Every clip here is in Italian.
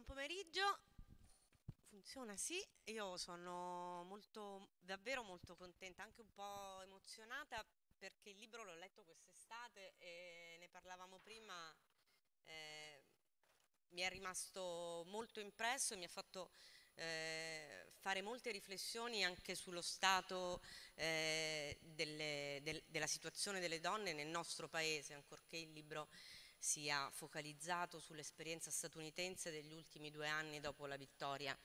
buon pomeriggio. Funziona sì, io sono molto, davvero molto contenta, anche un po' emozionata perché il libro l'ho letto quest'estate e ne parlavamo prima, eh, mi è rimasto molto impresso e mi ha fatto eh, fare molte riflessioni anche sullo stato eh, delle, del, della situazione delle donne nel nostro paese, ancorché il libro sia focalizzato sull'esperienza statunitense degli ultimi due anni dopo la vittoria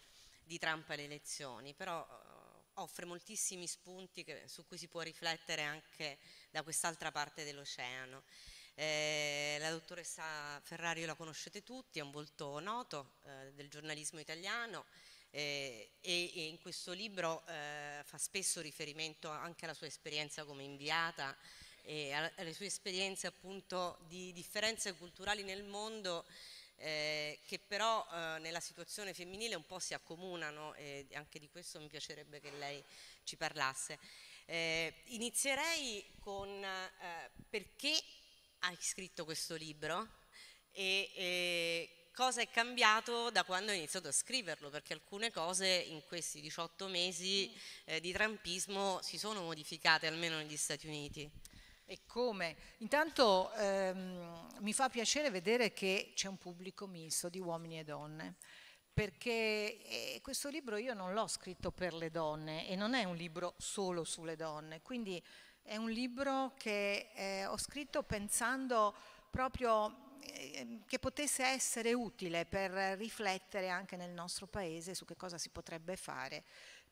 di Trump alle elezioni, però uh, offre moltissimi spunti che, su cui si può riflettere anche da quest'altra parte dell'oceano. Eh, la dottoressa Ferrario la conoscete tutti, è un volto noto eh, del giornalismo italiano eh, e, e, in questo libro eh, fa spesso riferimento anche alla sua esperienza come inviata e alle sue esperienze appunto di differenze culturali nel mondo eh, che però eh, nella situazione femminile un po' si accomunano e anche di questo mi piacerebbe che lei ci parlasse. Eh, inizierei con eh, perché hai scritto questo libro e, e cosa è cambiato da quando hai iniziato a scriverlo, perché alcune cose in questi 18 mesi eh, di trampismo si sono modificate, almeno negli Stati Uniti. E come? Intanto ehm, mi fa piacere vedere che c'è un pubblico misto di uomini e donne, perché eh, questo libro io non l'ho scritto per le donne e non è un libro solo sulle donne, quindi è un libro che eh, ho scritto pensando proprio ehm, che potesse essere utile per riflettere anche nel nostro paese su che cosa si potrebbe fare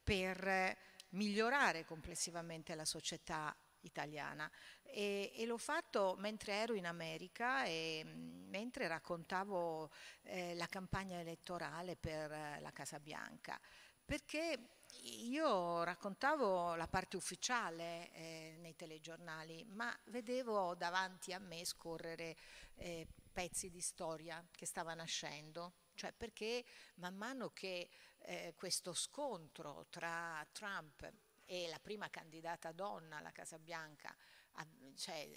per migliorare complessivamente la società italiana. E, e, l'ho fatto mentre ero in America e mm, mentre raccontavo eh, la campagna elettorale per eh, la Casa Bianca, perché io raccontavo la parte ufficiale eh, nei telegiornali, ma vedevo davanti a me scorrere eh, pezzi di storia che stava nascendo, cioè perché man mano che eh, questo scontro tra Trump e la prima candidata donna alla Casa Bianca cioè,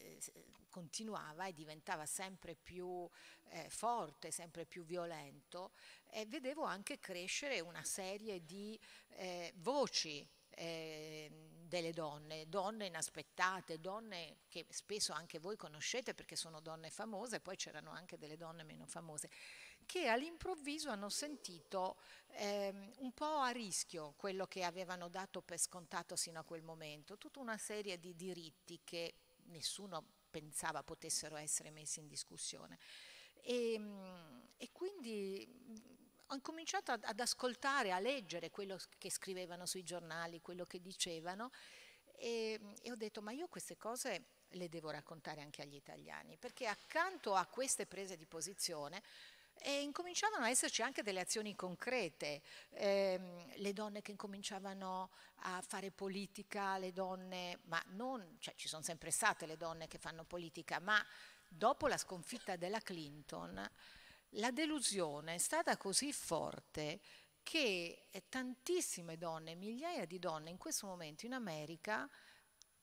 continuava e diventava sempre più eh, forte, sempre più violento, e vedevo anche crescere una serie di eh, voci ehm, delle donne, donne inaspettate, donne che spesso anche voi conoscete perché sono donne famose, poi c'erano anche delle donne meno famose che all'improvviso hanno sentito ehm, un po' a rischio quello che avevano dato per scontato sino a quel momento, tutta una serie di diritti che nessuno pensava potessero essere messi in discussione. E, ehm, e quindi ho cominciato ad, ad ascoltare, a leggere quello che scrivevano sui giornali, quello che dicevano e, ehm, e ho detto ma io queste cose le devo raccontare anche agli italiani, perché accanto a queste prese di posizione e incominciavano ad esserci anche delle azioni concrete, eh, le donne che incominciavano a fare politica, le donne, ma non, cioè ci sono sempre state le donne che fanno politica, ma dopo la sconfitta della Clinton la delusione è stata così forte che tantissime donne, migliaia di donne in questo momento in America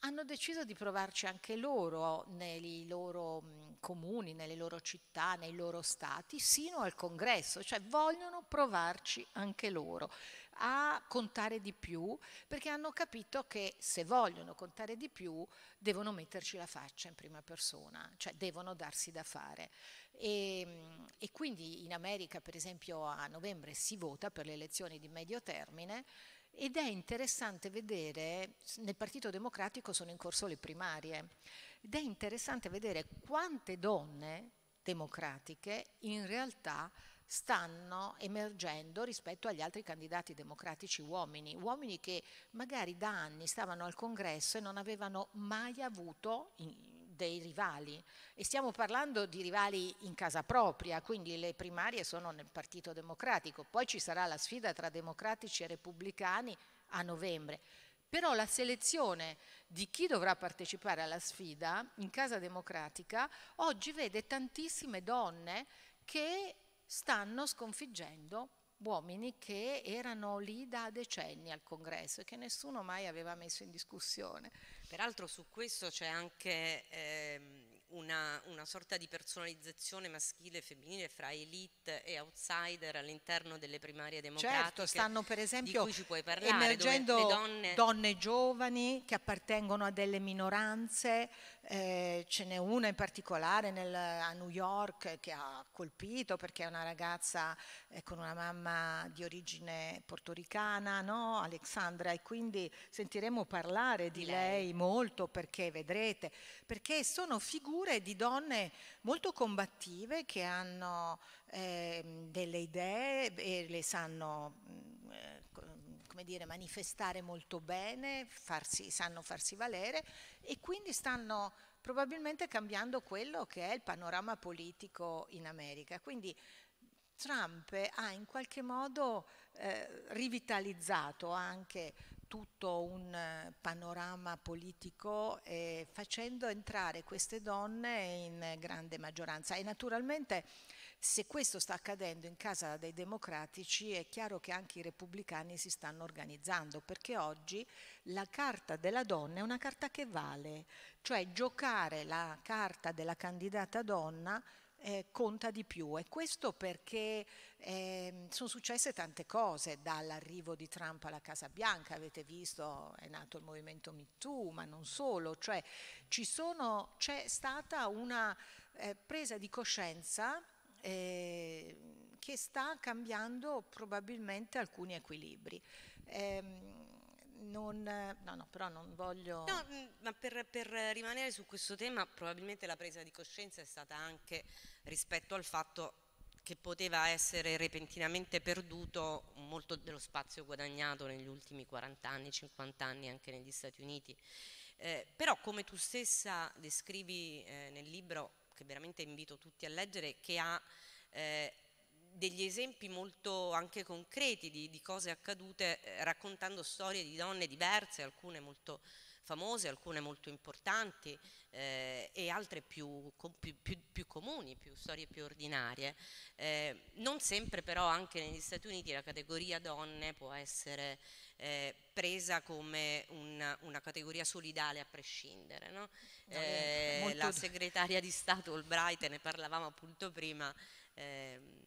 hanno deciso di provarci anche loro nei loro comuni, nelle loro città, nei loro stati, sino al congresso, cioè vogliono provarci anche loro a contare di più perché hanno capito che se vogliono contare di più devono metterci la faccia in prima persona, cioè devono darsi da fare. E, e quindi in America, per esempio, a novembre si vota per le elezioni di medio termine ed è interessante vedere, nel Partito Democratico sono in corso le primarie, ed è interessante vedere quante donne democratiche in realtà stanno emergendo rispetto agli altri candidati democratici uomini, uomini che magari da anni stavano al congresso e non avevano mai avuto, dei rivali e stiamo parlando di rivali in casa propria, quindi le primarie sono nel Partito Democratico, poi ci sarà la sfida tra democratici e repubblicani a novembre. Però la selezione di chi dovrà partecipare alla sfida in casa democratica oggi vede tantissime donne che stanno sconfiggendo uomini che erano lì da decenni al congresso e che nessuno mai aveva messo in discussione. Peraltro su questo c'è anche ehm, una, una, sorta di personalizzazione maschile e femminile fra elite e outsider all'interno delle primarie certo, democratiche. Certo, stanno per esempio parlare, emergendo donne... donne... giovani che appartengono a delle minoranze, eh, ce n'è una in particolare nel, a New York che ha colpito perché è una ragazza eh, con una mamma di origine portoricana, no? Alexandra, e quindi sentiremo parlare di, di lei. lei molto perché vedrete, perché sono figure figure di donne molto combattive che hanno eh, delle idee e le sanno mm, eh, come dire, manifestare molto bene, farsi, sanno farsi valere e quindi stanno probabilmente cambiando quello che è il panorama politico in America. Quindi Trump ha in qualche modo eh, rivitalizzato anche tutto un eh, panorama politico eh, facendo entrare queste donne in grande maggioranza e naturalmente se questo sta accadendo in casa dei democratici è chiaro che anche i repubblicani si stanno organizzando perché oggi la carta della donna è una carta che vale, cioè giocare la carta della candidata donna eh, conta di più e questo perché eh, sono successe tante cose dall'arrivo di Trump alla Casa Bianca, avete visto è nato il movimento MeToo, ma non solo, cioè sono, c'è stata una eh, presa di coscienza eh, che sta cambiando probabilmente alcuni equilibri. Eh, non, no, no, però non voglio... No, mm, ma per, per, rimanere su questo tema, probabilmente la presa di coscienza è stata anche rispetto al fatto che poteva essere repentinamente perduto molto dello spazio guadagnato negli ultimi 40 anni, 50 anni anche negli Stati Uniti. Eh, però come tu stessa descrivi eh, nel libro, che veramente invito tutti a leggere, che ha eh, degli esempi molto anche concreti di, di cose accadute eh, raccontando storie di donne diverse, alcune molto famose, alcune molto importanti eh, e altre più, com, più, più, più, comuni, più storie più ordinarie. Eh, non sempre però anche negli Stati Uniti la categoria donne può essere eh, presa come una, una, categoria solidale a prescindere. No? Eh, la segretaria di Stato Albright, ne parlavamo appunto prima, ehm,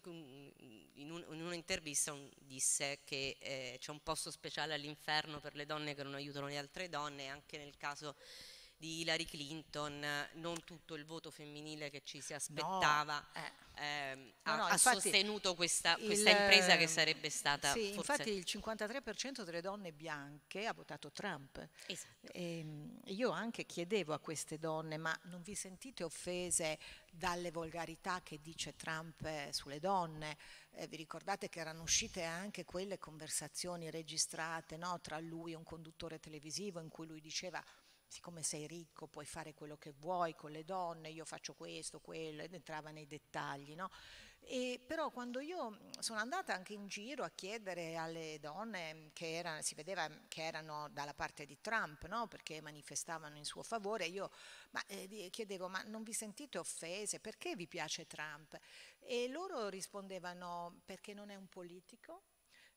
con in, un'intervista un disse che eh, c'è un posto speciale all'inferno per le donne che non aiutano le altre donne, anche nel caso di Hillary Clinton, non tutto il voto femminile che ci si aspettava no, eh. ehm, no, no, ha, sostenuto questa, questa il, impresa che sarebbe stata... Sì, forse... infatti il 53% delle donne bianche ha votato Trump. Esatto. E, ehm, io anche chiedevo a queste donne, ma non vi sentite offese dalle volgarità che dice Trump eh, sulle donne? Eh, vi ricordate che erano uscite anche quelle conversazioni registrate no? tra lui e un conduttore televisivo in cui lui diceva siccome sei ricco puoi fare quello che vuoi con le donne, io faccio questo, quello, ed entrava nei dettagli, no? E, però quando io sono andata anche in giro a chiedere alle donne che erano, si vedeva che erano dalla parte di Trump, no? perché manifestavano in suo favore, io ma, eh, chiedevo ma non vi sentite offese? Perché vi piace Trump? E loro rispondevano perché non è un politico,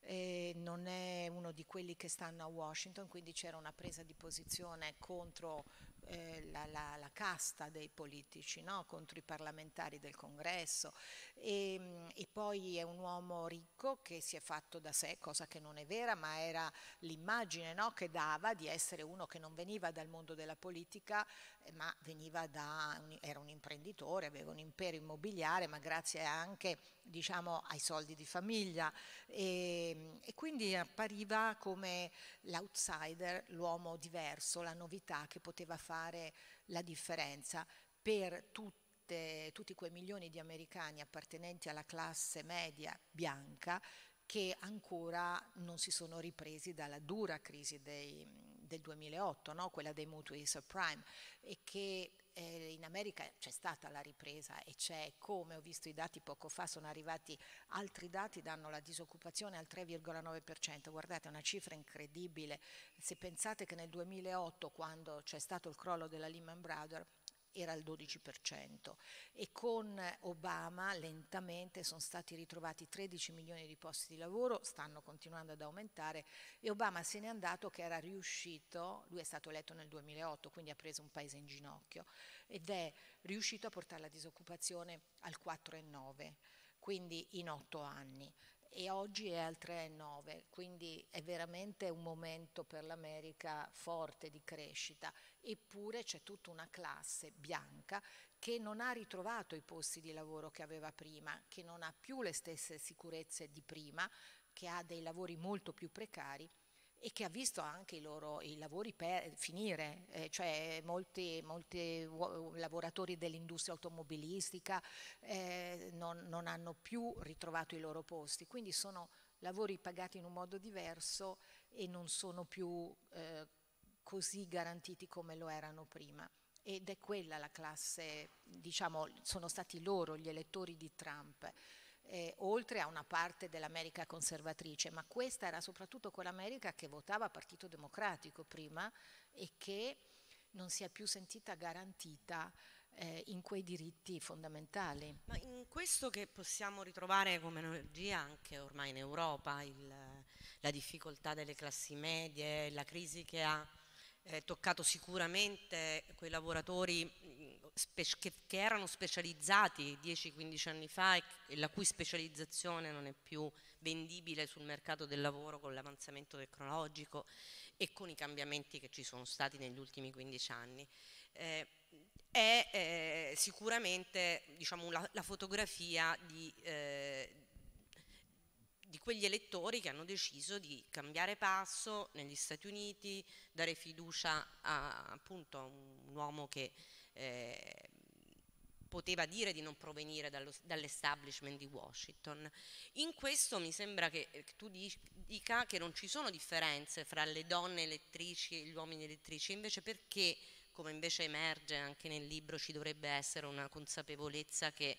eh, non è uno di quelli che stanno a Washington, quindi c'era una presa di posizione contro eh, la, la, la, casta dei politici, no? contro i parlamentari del congresso e, ehm, e, poi è un uomo ricco che si è fatto da sé, cosa che non è vera, ma era l'immagine no? che dava di essere uno che non veniva dal mondo della politica, eh, ma veniva da, era un imprenditore, aveva un impero immobiliare, ma grazie anche diciamo, ai soldi di famiglia e, ehm, e quindi appariva come l'outsider, l'uomo diverso, la novità che poteva fare fare la differenza per tutte, tutti quei milioni di americani appartenenti alla classe media bianca che ancora non si sono ripresi dalla dura crisi dei, del 2008, no? quella dei mutui subprime, e che eh, in America c'è stata la ripresa e c'è come ho visto i dati poco fa, sono arrivati altri dati, danno la disoccupazione al 3,9%, guardate è una cifra incredibile, se pensate che nel 2008 quando c'è stato il crollo della Lehman Brothers era il 12% e con Obama lentamente sono stati ritrovati 13 milioni di posti di lavoro, stanno continuando ad aumentare e Obama se n'è andato che era riuscito, lui è stato eletto nel 2008, quindi ha preso un paese in ginocchio ed è riuscito a portare la disoccupazione al 4,9, quindi in 8 anni e oggi è al 3,9, quindi è veramente un momento per l'America forte di crescita, eppure c'è tutta una classe bianca che non ha ritrovato i posti di lavoro che aveva prima, che non ha più le stesse sicurezze di prima, che ha dei lavori molto più precari e che ha visto anche i loro i lavori per, finire, eh, cioè molti, molti lavoratori dell'industria automobilistica eh, non, non hanno più ritrovato i loro posti, quindi sono lavori pagati in un modo diverso e non sono più eh, così garantiti come lo erano prima. Ed è quella la classe, diciamo, sono stati loro gli elettori di Trump eh, oltre a una parte dell'America conservatrice, ma questa era soprattutto quell'America che votava Partito Democratico prima e che non si è più sentita garantita eh, in quei diritti fondamentali. Ma in questo che possiamo ritrovare come energia anche ormai in Europa, il, la difficoltà delle classi medie, la crisi che ha eh, toccato sicuramente quei lavoratori che, che, erano specializzati 10-15 anni fa e, e la cui specializzazione non è più vendibile sul mercato del lavoro con l'avanzamento tecnologico e con i cambiamenti che ci sono stati negli ultimi 15 anni. Eh, è eh, sicuramente diciamo, la, la, fotografia di, eh, di, quegli elettori che hanno deciso di cambiare passo negli Stati Uniti, dare fiducia a appunto, un uomo che eh, poteva dire di non provenire dall'establishment di Washington. In questo mi sembra che eh, tu dica che non ci sono differenze fra le donne elettrici e gli uomini elettrici, invece perché, come invece emerge anche nel libro, ci dovrebbe essere una consapevolezza che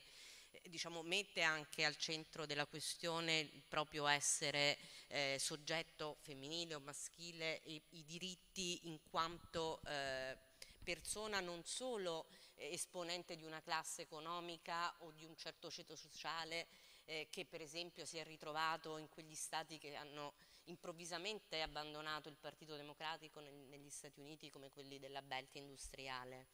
eh, diciamo, mette anche al centro della questione il proprio essere eh, soggetto femminile o maschile, e i diritti in quanto eh, persona non solo eh, esponente di una classe economica o di un certo ceto sociale eh, che per esempio si è ritrovato in quegli stati che hanno improvvisamente abbandonato il Partito Democratico neg negli Stati Uniti come quelli della Belt industriale,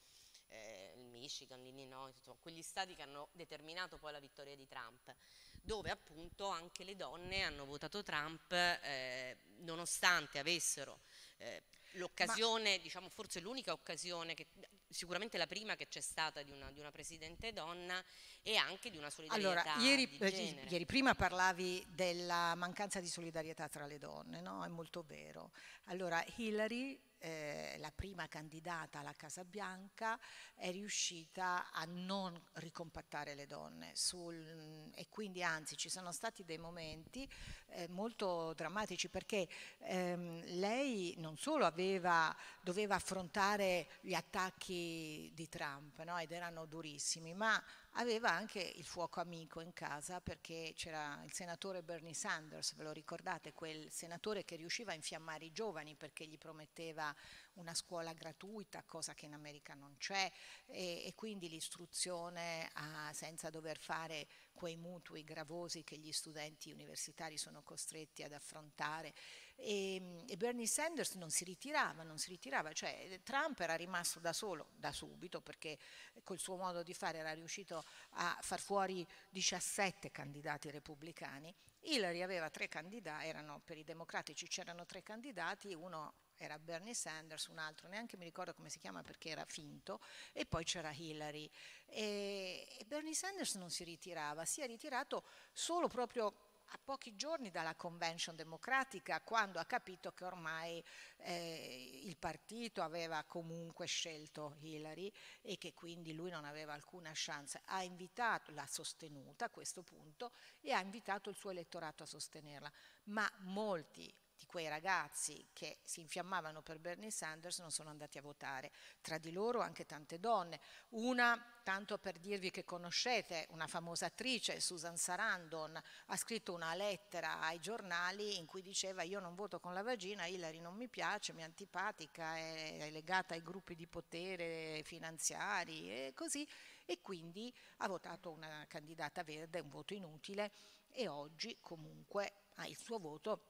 eh, il Michigan, l'Illinois, quegli stati che hanno determinato poi la vittoria di Trump, dove appunto anche le donne hanno votato Trump eh, nonostante avessero eh, l'occasione, Ma... diciamo forse l'unica occasione, che, sicuramente la prima che c'è stata di una, di una, presidente donna e anche di una solidarietà. Allora, ieri, eh, ieri prima parlavi della mancanza di solidarietà tra le donne, no? È molto vero. Allora, Hillary eh, la prima candidata alla Casa Bianca è riuscita a non ricompattare le donne sul, mm, e quindi anzi ci sono stati dei momenti eh, molto drammatici perché ehm, lei non solo aveva, doveva affrontare gli attacchi di Trump no? ed erano durissimi ma aveva anche il fuoco amico in casa perché c'era il senatore Bernie Sanders, ve lo ricordate, quel senatore che riusciva a infiammare i giovani perché gli prometteva una scuola gratuita, cosa che in America non c'è, e, e quindi l'istruzione a, ah, senza dover fare quei mutui gravosi che gli studenti universitari sono costretti ad affrontare e, e, Bernie Sanders non si ritirava, non si ritirava, cioè Trump era rimasto da solo, da subito, perché col suo modo di fare era riuscito a far fuori 17 candidati repubblicani, Hillary aveva tre candidati, erano, per i democratici c'erano tre candidati, uno era Bernie Sanders, un altro neanche mi ricordo come si chiama perché era finto, e poi c'era Hillary. E, e Bernie Sanders non si ritirava, si è ritirato solo proprio a pochi giorni dalla convention democratica, quando ha capito che ormai eh, il partito aveva comunque scelto Hillary e che quindi lui non aveva alcuna chance, ha invitato, l'ha sostenuta a questo punto e ha invitato il suo elettorato a sostenerla, ma molti quei ragazzi che si infiammavano per Bernie Sanders non sono andati a votare, tra di loro anche tante donne. Una, tanto per dirvi che conoscete, una famosa attrice, Susan Sarandon, ha scritto una lettera ai giornali in cui diceva io non voto con la vagina, Hillary non mi piace, mi è antipatica, è, legata ai gruppi di potere finanziari e così, e quindi ha votato una candidata verde, un voto inutile, e oggi comunque ha il suo voto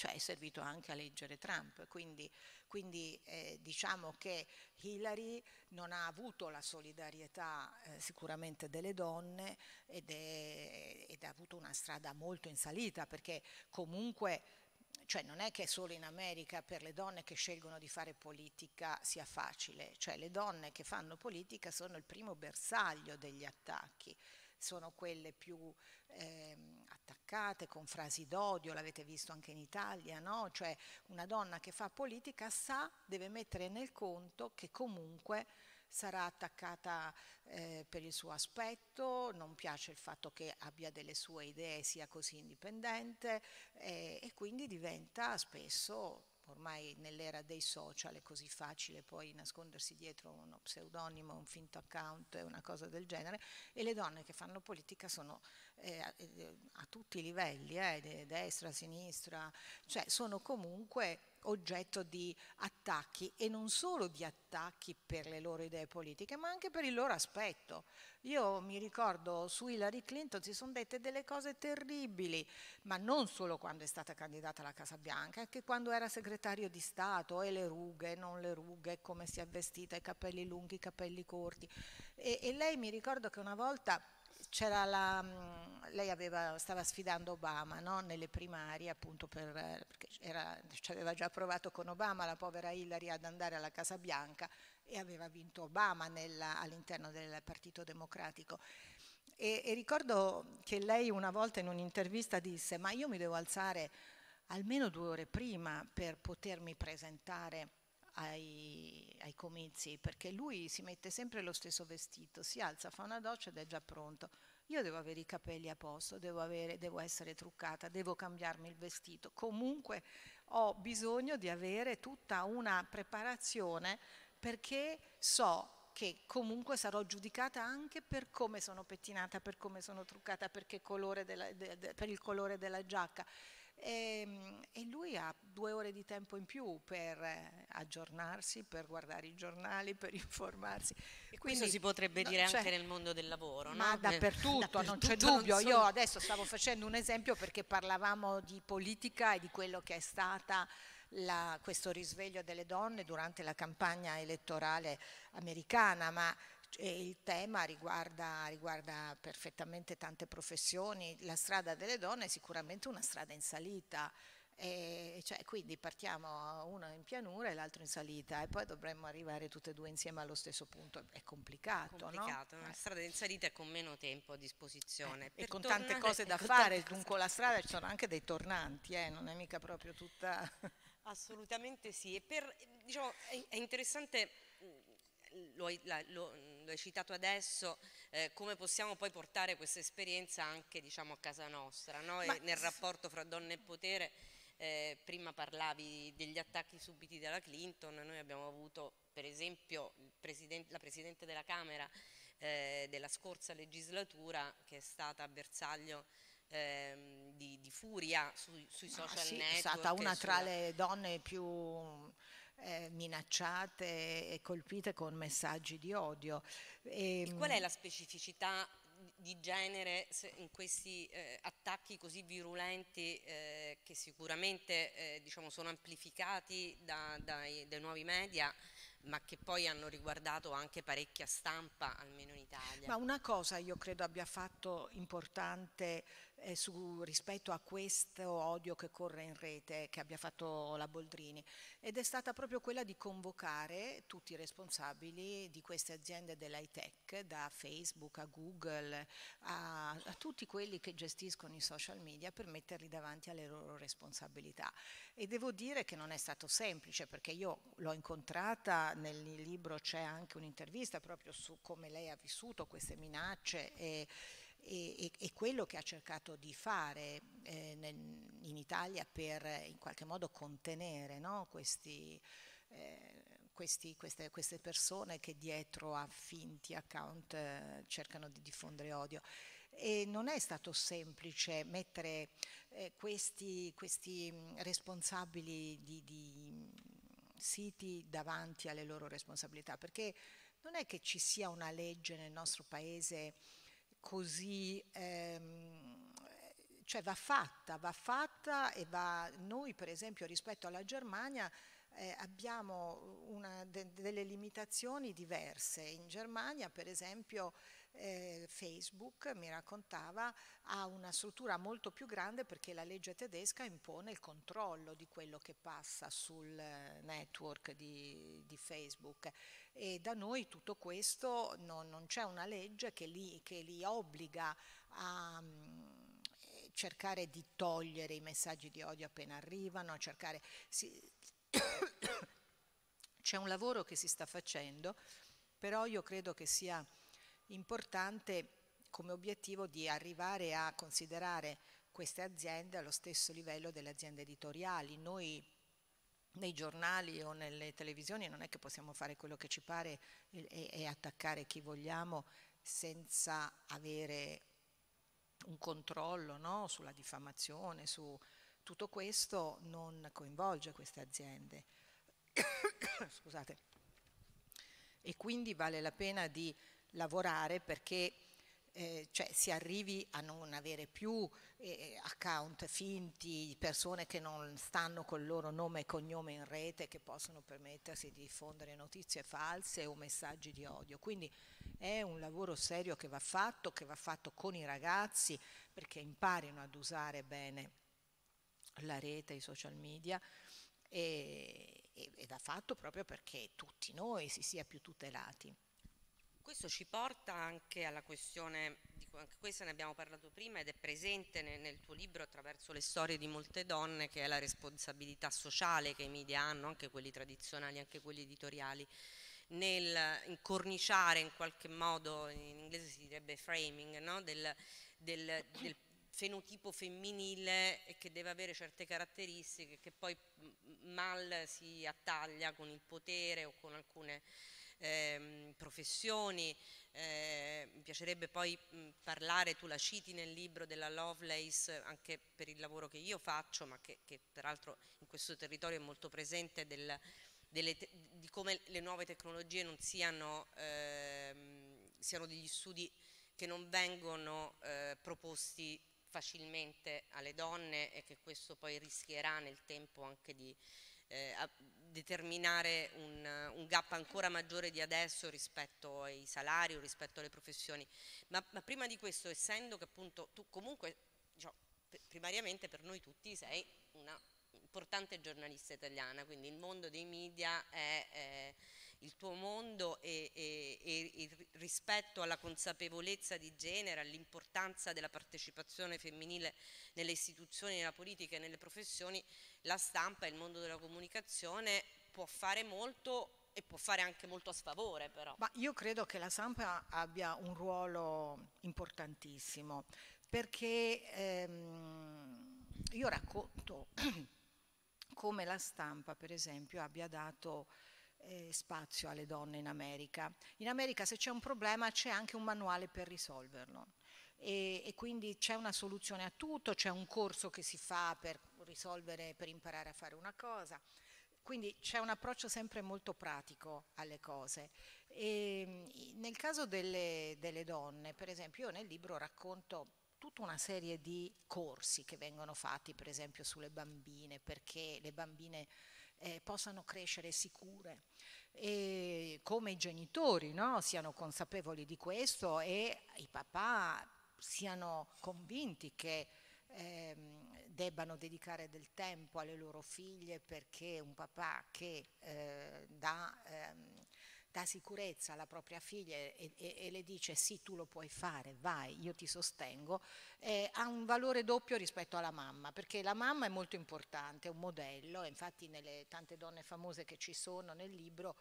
cioè è servito anche a leggere Trump. Quindi, quindi eh, diciamo che Hillary non ha avuto la solidarietà eh, sicuramente delle donne ed, è, ed ha avuto una strada molto in salita perché comunque cioè non è che solo in America per le donne che scelgono di fare politica sia facile, cioè le donne che fanno politica sono il primo bersaglio degli attacchi, sono quelle più ehm, attaccate con frasi d'odio, l'avete visto anche in Italia, no? Cioè una donna che fa politica sa, deve mettere nel conto che comunque sarà attaccata eh, per il suo aspetto, non piace il fatto che abbia delle sue idee, sia così indipendente eh, e quindi diventa spesso ormai nell'era dei social è così facile poi nascondersi dietro uno pseudonimo, un finto account e una cosa del genere, e le donne che fanno politica sono eh, a, eh, a, tutti i livelli, eh, destra, sinistra, cioè sono comunque oggetto di attacchi e non solo di attacchi per le loro idee politiche, ma anche per il loro aspetto. Io mi ricordo su Hillary Clinton si sono dette delle cose terribili, ma non solo quando è stata candidata alla Casa Bianca, anche quando era segretario di Stato e le rughe, non le rughe, come si è vestita, i capelli lunghi, i capelli corti. E, e lei mi ricordo che una volta c'era la, mm, lei aveva, stava sfidando Obama no? nelle primarie, appunto per, perché era, ci aveva già provato con Obama la povera Hillary ad andare alla Casa Bianca e aveva vinto Obama all'interno del Partito Democratico. E, e ricordo che lei una volta in un'intervista disse ma io mi devo alzare almeno due ore prima per potermi presentare ai, ai comizi, perché lui si mette sempre lo stesso vestito, si alza, fa una doccia ed è già pronto. Io devo avere i capelli a posto, devo, avere, devo essere truccata, devo cambiarmi il vestito. Comunque ho bisogno di avere tutta una preparazione perché so che comunque sarò giudicata anche per come sono pettinata, per come sono truccata, della, de, de, per il colore della giacca. E, ehm, e, lui ha due ore di tempo in più per eh, aggiornarsi, per guardare i giornali, per informarsi. E Quindi, si potrebbe no, dire cioè, anche nel mondo del lavoro, ma no? dappertutto, eh, dappertutto, non c'è dubbio. Non so. Io adesso stavo facendo un esempio perché parlavamo di politica e di quello che è stata la, questo risveglio delle donne durante la campagna elettorale americana, ma e il tema riguarda, riguarda perfettamente tante professioni, la strada delle donne è sicuramente una strada in salita. E cioè, quindi partiamo uno in pianura e l'altro in salita e poi dovremmo arrivare tutte e due insieme allo stesso punto. È complicato. È complicato, no? la eh. strada in salita è con meno tempo a disposizione. Eh, e con tornare, tante cose da fare, dunque la strada ci sono anche dei tornanti, eh, non è mica proprio tutta... Assolutamente sì, per, diciamo, è, è interessante, mm, lo, la, lo, hai citato adesso, eh, come possiamo poi portare questa esperienza anche diciamo, a casa nostra, no? nel rapporto fra donne e potere. Eh, prima parlavi degli attacchi subiti dalla Clinton, noi abbiamo avuto per esempio presiden la Presidente della Camera eh, della scorsa legislatura che è stata bersaglio ehm, di, di, furia sui, sui social ah, sì, network. È stata una tra le donne più eh, minacciate e colpite con messaggi di odio. E, ehm, e qual è la specificità di genere in questi eh, attacchi così virulenti eh, che sicuramente eh, diciamo, sono amplificati da, dai, dai, nuovi media ma che poi hanno riguardato anche parecchia stampa almeno in Italia. Ma una cosa io credo abbia fatto importante eh, su, rispetto a questo odio che corre in rete che abbia fatto la Boldrini ed è stata proprio quella di convocare tutti i responsabili di queste aziende dell'high tech, da Facebook a Google a, a tutti quelli che gestiscono i social media per metterli davanti alle loro responsabilità. E devo dire che non è stato semplice perché io l'ho incontrata, nel libro c'è anche un'intervista proprio su come lei ha vissuto queste minacce e e, e, e quello che ha cercato di fare eh, nel, in Italia per in qualche modo contenere no, questi, eh, questi, queste, queste, persone che dietro a finti account eh, cercano di diffondere odio. E non è stato semplice mettere eh, questi, questi, mm, responsabili di, di siti davanti alle loro responsabilità, perché non è che ci sia una legge nel nostro paese così... Ehm, cioè va fatta, va fatta e va, noi per esempio rispetto alla Germania eh, abbiamo una, de, delle limitazioni diverse. In Germania per esempio eh, Facebook, mi raccontava, ha una struttura molto più grande perché la legge tedesca impone il controllo di quello che passa sul eh, network di, di Facebook e da noi tutto questo non, non c'è una legge che li, che li obbliga a mm, cercare di togliere i messaggi di odio appena arrivano, a cercare... Si, c'è un lavoro che si sta facendo, però io credo che sia importante come obiettivo di arrivare a considerare queste aziende allo stesso livello delle aziende editoriali. Noi nei giornali o nelle televisioni non è che possiamo fare quello che ci pare e, e attaccare chi vogliamo senza avere un controllo no? sulla diffamazione, su tutto questo non coinvolge queste aziende. Scusate. E quindi vale la pena di lavorare perché eh, cioè, si arrivi a non avere più eh, account finti, persone che non stanno col loro nome e cognome in rete che possono permettersi di diffondere notizie false o messaggi di odio. Quindi è un lavoro serio che va fatto, che va fatto con i ragazzi perché imparino ad usare bene la rete, i social media e, e, e va fatto proprio perché tutti noi si sia più tutelati. Questo ci porta anche alla questione, anche questa ne abbiamo parlato prima ed è presente nel, nel, tuo libro attraverso le storie di molte donne, che è la responsabilità sociale che i media hanno, anche quelli tradizionali, anche quelli editoriali, nel incorniciare in qualche modo, in inglese si direbbe framing, no? del, del, del fenotipo femminile che deve avere certe caratteristiche che poi mal si attaglia con il potere o con alcune ehm, professioni, eh, mi piacerebbe poi mh, parlare, tu la citi nel libro della Lovelace, anche per il lavoro che io faccio, ma che, che peraltro in questo territorio è molto presente, del, delle, di come le nuove tecnologie non siano, ehm, siano degli studi che non vengono eh, proposti facilmente alle donne e che questo poi rischierà nel tempo anche di eh, determinare un, un, gap ancora maggiore di adesso rispetto ai salari o rispetto alle professioni. Ma, ma prima di questo, essendo che appunto tu comunque, diciamo, primariamente per noi tutti sei una importante giornalista italiana, quindi il mondo dei media è... è eh, il tuo mondo e, e, e rispetto alla consapevolezza di genere, all'importanza della partecipazione femminile nelle istituzioni, nella politica e nelle professioni, la stampa e il mondo della comunicazione può fare molto e può fare anche molto a sfavore però. Ma io credo che la stampa abbia un ruolo importantissimo perché ehm, io racconto come la stampa per esempio abbia dato eh, spazio alle donne in America. In America se c'è un problema c'è anche un manuale per risolverlo e, e quindi c'è una soluzione a tutto, c'è un corso che si fa per risolvere, per imparare a fare una cosa. Quindi c'è un approccio sempre molto pratico alle cose. E nel caso delle, delle donne, per esempio, io nel libro racconto tutta una serie di corsi che vengono fatti, per esempio, sulle bambine, perché le bambine eh, possano crescere sicure e come i genitori no, siano consapevoli di questo e i papà siano convinti che ehm, debbano dedicare del tempo alle loro figlie perché un papà che eh, dà ehm, dà sicurezza alla propria figlia e, e, e, le dice sì tu lo puoi fare, vai, io ti sostengo, eh, ha un valore doppio rispetto alla mamma, perché la mamma è molto importante, è un modello, infatti nelle tante donne famose che ci sono nel libro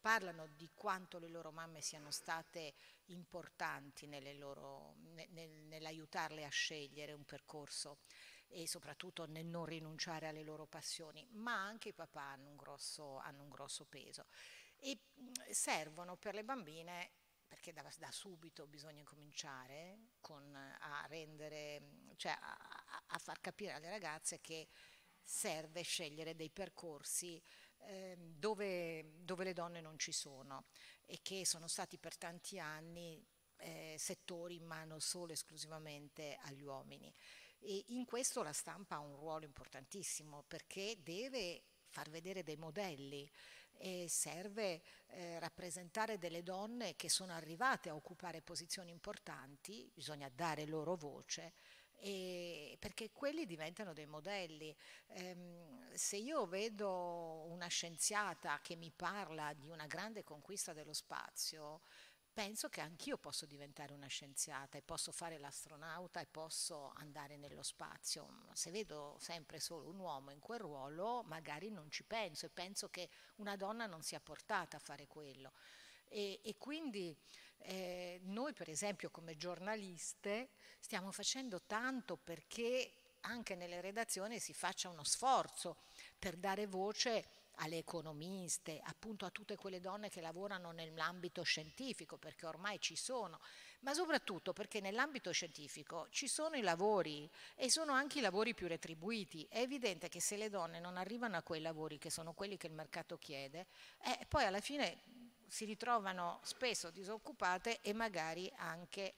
parlano di quanto le loro mamme siano state importanti nell'aiutarle a scegliere un percorso e soprattutto nel non rinunciare alle loro passioni, ma anche i papà hanno un grosso, hanno un grosso peso e mm, servono per le bambine perché da, da subito bisogna cominciare con, a rendere, mm, cioè a, a, far capire alle ragazze che serve scegliere dei percorsi eh, dove, dove, le donne non ci sono e che sono stati per tanti anni eh, settori in mano solo e esclusivamente agli uomini. E in questo la stampa ha un ruolo importantissimo perché deve far vedere dei modelli e serve eh, rappresentare delle donne che sono arrivate a occupare posizioni importanti, bisogna dare loro voce. perché quelli diventano dei modelli. Ehm, se io vedo una scienziata che mi parla di una grande conquista dello spazio, penso che anch'io posso diventare una scienziata e posso fare l'astronauta e posso andare nello spazio. Se vedo sempre solo un uomo in quel ruolo, magari non ci penso e penso che una donna non sia portata a fare quello. E, e quindi eh, noi, per esempio, come giornaliste, stiamo facendo tanto perché anche nelle redazioni si faccia uno sforzo per dare voce a alle economiste, appunto a tutte quelle donne che lavorano nell'ambito scientifico, perché ormai ci sono, ma soprattutto perché nell'ambito scientifico ci sono i lavori e sono anche i lavori più retribuiti. È evidente che se le donne non arrivano a quei lavori, che sono quelli che il mercato chiede, eh, poi alla fine si ritrovano spesso disoccupate e magari anche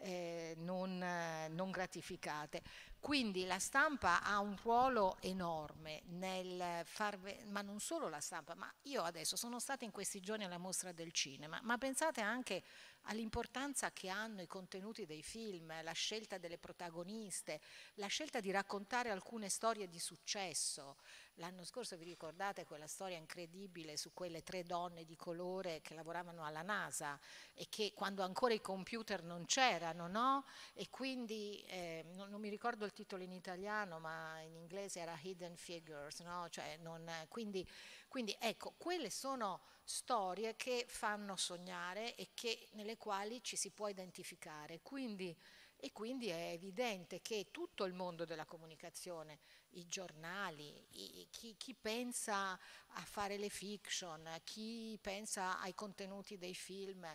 eh, non, non gratificate. Quindi la stampa ha un ruolo enorme nel far, ma non solo la stampa, ma io adesso sono stata in questi giorni alla mostra del cinema, ma pensate anche all'importanza che hanno i contenuti dei film, la scelta delle protagoniste, la scelta di raccontare alcune storie di successo, L'anno scorso vi ricordate quella storia incredibile su quelle tre donne di colore che lavoravano alla NASA e che quando ancora i computer non c'erano, no? E quindi eh, non, non, mi ricordo il titolo in italiano, ma in inglese era Hidden Figures, no? Cioè non, quindi, quindi ecco, quelle sono storie che fanno sognare e che, nelle quali ci si può identificare. Quindi, e quindi è evidente che tutto il mondo della comunicazione i giornali, i, chi, chi, pensa a fare le fiction, chi pensa ai contenuti dei film,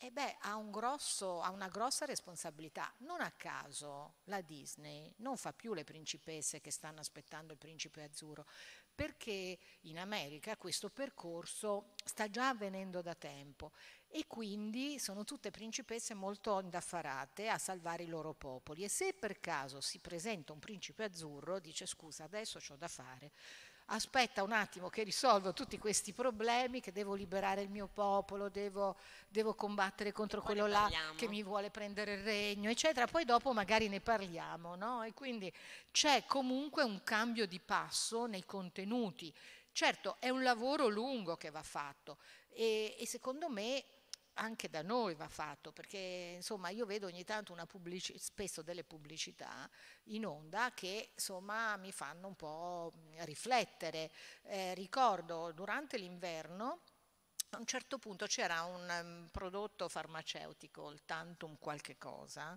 e beh, ha, un grosso, ha una grossa responsabilità. Non a caso la Disney non fa più le principesse che stanno aspettando il principe azzurro, perché in America questo percorso sta già avvenendo da tempo e quindi sono tutte principesse molto indaffarate a salvare i loro popoli e se per caso si presenta un principe azzurro dice scusa adesso ho da fare aspetta un attimo che risolvo tutti questi problemi, che devo liberare il mio popolo, devo, devo combattere contro quello là che mi vuole prendere il regno, eccetera. Poi dopo magari ne parliamo, no? E quindi c'è comunque un cambio di passo nei contenuti. Certo, è un lavoro lungo che va fatto e, e secondo me anche da noi va fatto, perché insomma io vedo ogni tanto spesso delle pubblicità in onda che insomma mi fanno un po' mm, riflettere. Eh, ricordo durante l'inverno a un certo punto c'era un um, prodotto farmaceutico, il tantum qualche cosa,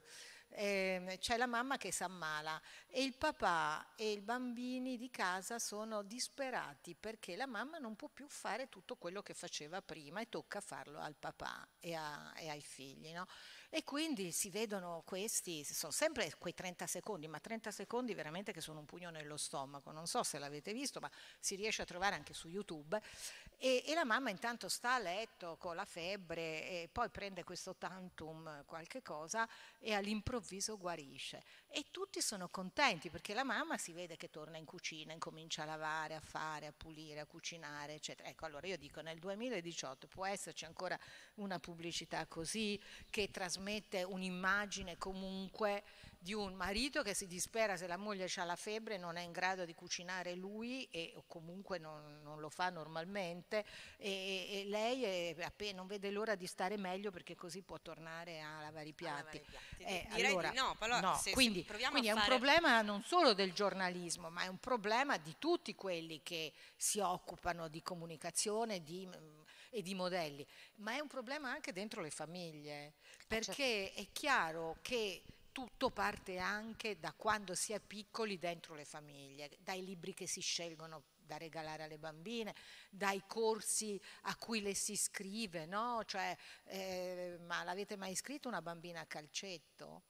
eh, c'è la mamma che si ammala e il papà e i bambini di casa sono disperati perché la mamma non può più fare tutto quello che faceva prima e tocca farlo al papà e, a, e ai figli. No? E quindi si vedono questi, sono sempre quei 30 secondi, ma 30 secondi veramente che sono un pugno nello stomaco, non so se l'avete visto, ma si riesce a trovare anche su YouTube, e, e, la mamma intanto sta a letto con la febbre e poi prende questo tantum qualche cosa e all'improvviso guarisce. E tutti sono contenti perché la mamma si vede che torna in cucina, incomincia a lavare, a fare, a pulire, a cucinare, eccetera. Ecco, allora io dico nel 2018 può esserci ancora una pubblicità così che trasmette un'immagine comunque di un marito che si dispera se la moglie ha la febbre e non è in grado di cucinare lui e o comunque non, non, lo fa normalmente e, e lei appena, non vede l'ora di stare meglio perché così può tornare a lavare i piatti. Lavare i piatti. Eh, Direi allora, di no, però no. Se quindi, quindi è un problema non solo del giornalismo ma è un problema di tutti quelli che si occupano di comunicazione di, e di modelli, ma è un problema anche dentro le famiglie eh, certo. perché certo. è chiaro che tutto parte anche da quando si è piccoli dentro le famiglie, dai libri che si scelgono da regalare alle bambine, dai corsi a cui le si iscrive, no? Cioè, eh, ma l'avete mai iscritto una bambina a calcetto?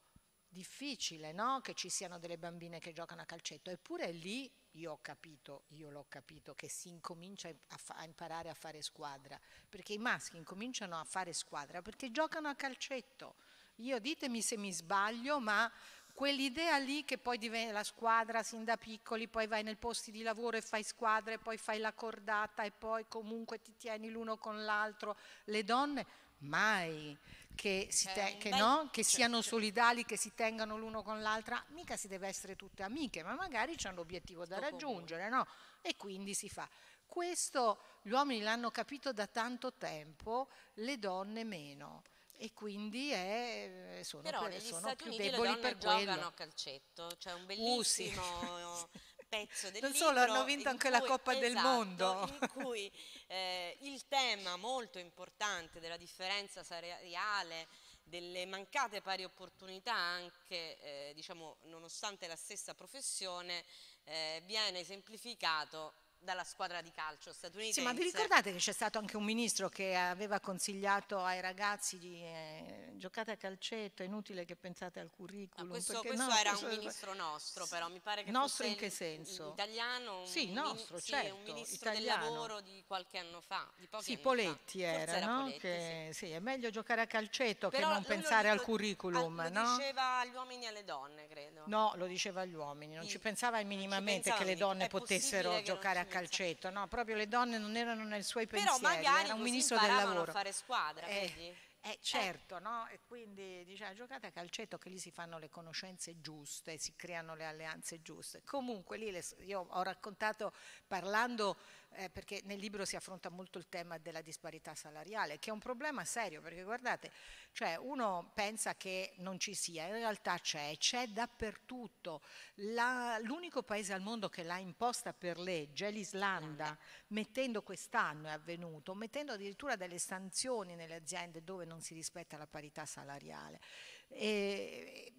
Difficile, no? Che ci siano delle bambine che giocano a calcetto, eppure lì io ho capito, io l'ho capito, che si incomincia a, a, imparare a fare squadra, perché i maschi incominciano a fare squadra perché giocano a calcetto io ditemi se mi sbaglio, ma quell'idea lì che poi diventa la squadra sin da piccoli, poi vai nel posti di lavoro e fai squadra e poi fai la cordata e poi comunque ti tieni l'uno con l'altro, le donne mai che, si eh, te- che, no? che cioè, siano cioè. solidali, che si tengano l'uno con l'altra, mica si deve essere tutte amiche, ma magari c'è un obiettivo da raggiungere, no? E quindi si fa. Questo gli uomini l'hanno capito da tanto tempo, le donne meno e quindi è, eh, sono, Però negli sono Stati più Uniti deboli per quello. giocano a calcetto, c'è cioè un bellissimo uh, sì. pezzo del Non solo, hanno vinto anche cui, la Coppa esatto, del Mondo. In cui eh, il tema molto importante della differenza salariale, delle mancate pari opportunità anche, eh, diciamo, nonostante la stessa professione, eh, viene esemplificato dalla squadra di calcio statunitense. Sì, ma vi ricordate che c'è stato anche un ministro che aveva consigliato ai ragazzi di eh, giocate a calcetto, è inutile che pensate al curriculum. Ma ah, questo, questo no, era un ministro nostro, però mi pare che nostro in che senso? Italiano, sì, nostro, sì, certo, un ministro italiano. del lavoro di qualche anno fa, di pochi sì, anni Poletti fa. era, era no? Poletti, che, sì. sì. è meglio giocare a calcetto però che non pensare lo, al curriculum, al, no? Lo diceva agli uomini e alle donne, credo. No, lo diceva agli uomini, non sì. ci pensava minimamente che le donne potessero giocare a calcetto calcetto, no, proprio le donne non erano nei suoi Però magari era un ministro del lavoro. a fare squadra, eh, eh certo, eh. no? E quindi diceva ah, giocate a calcetto che lì si fanno le conoscenze giuste, si creano le alleanze giuste. Comunque lì le, io ho raccontato parlando eh, perché nel libro si affronta molto il tema della disparità salariale, che è un problema serio, perché guardate, cioè uno pensa che non ci sia, in realtà c'è, c'è dappertutto. La, l'unico paese al mondo che l'ha imposta per legge è l'Islanda, mettendo quest'anno è avvenuto, mettendo addirittura delle sanzioni nelle aziende dove non si rispetta la parità salariale. E,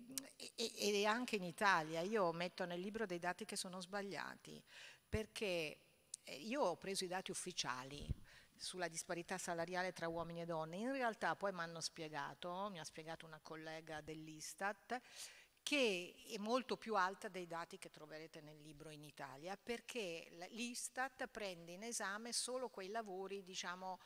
e, e anche in Italia, io metto nel libro dei dati che sono sbagliati, perché eh, io ho preso i dati ufficiali sulla disparità salariale tra uomini e donne, in realtà poi mi hanno spiegato, mi ha spiegato una collega dell'Istat, che è molto più alta dei dati che troverete nel libro in Italia, perché l'Istat prende in esame solo quei lavori, diciamo,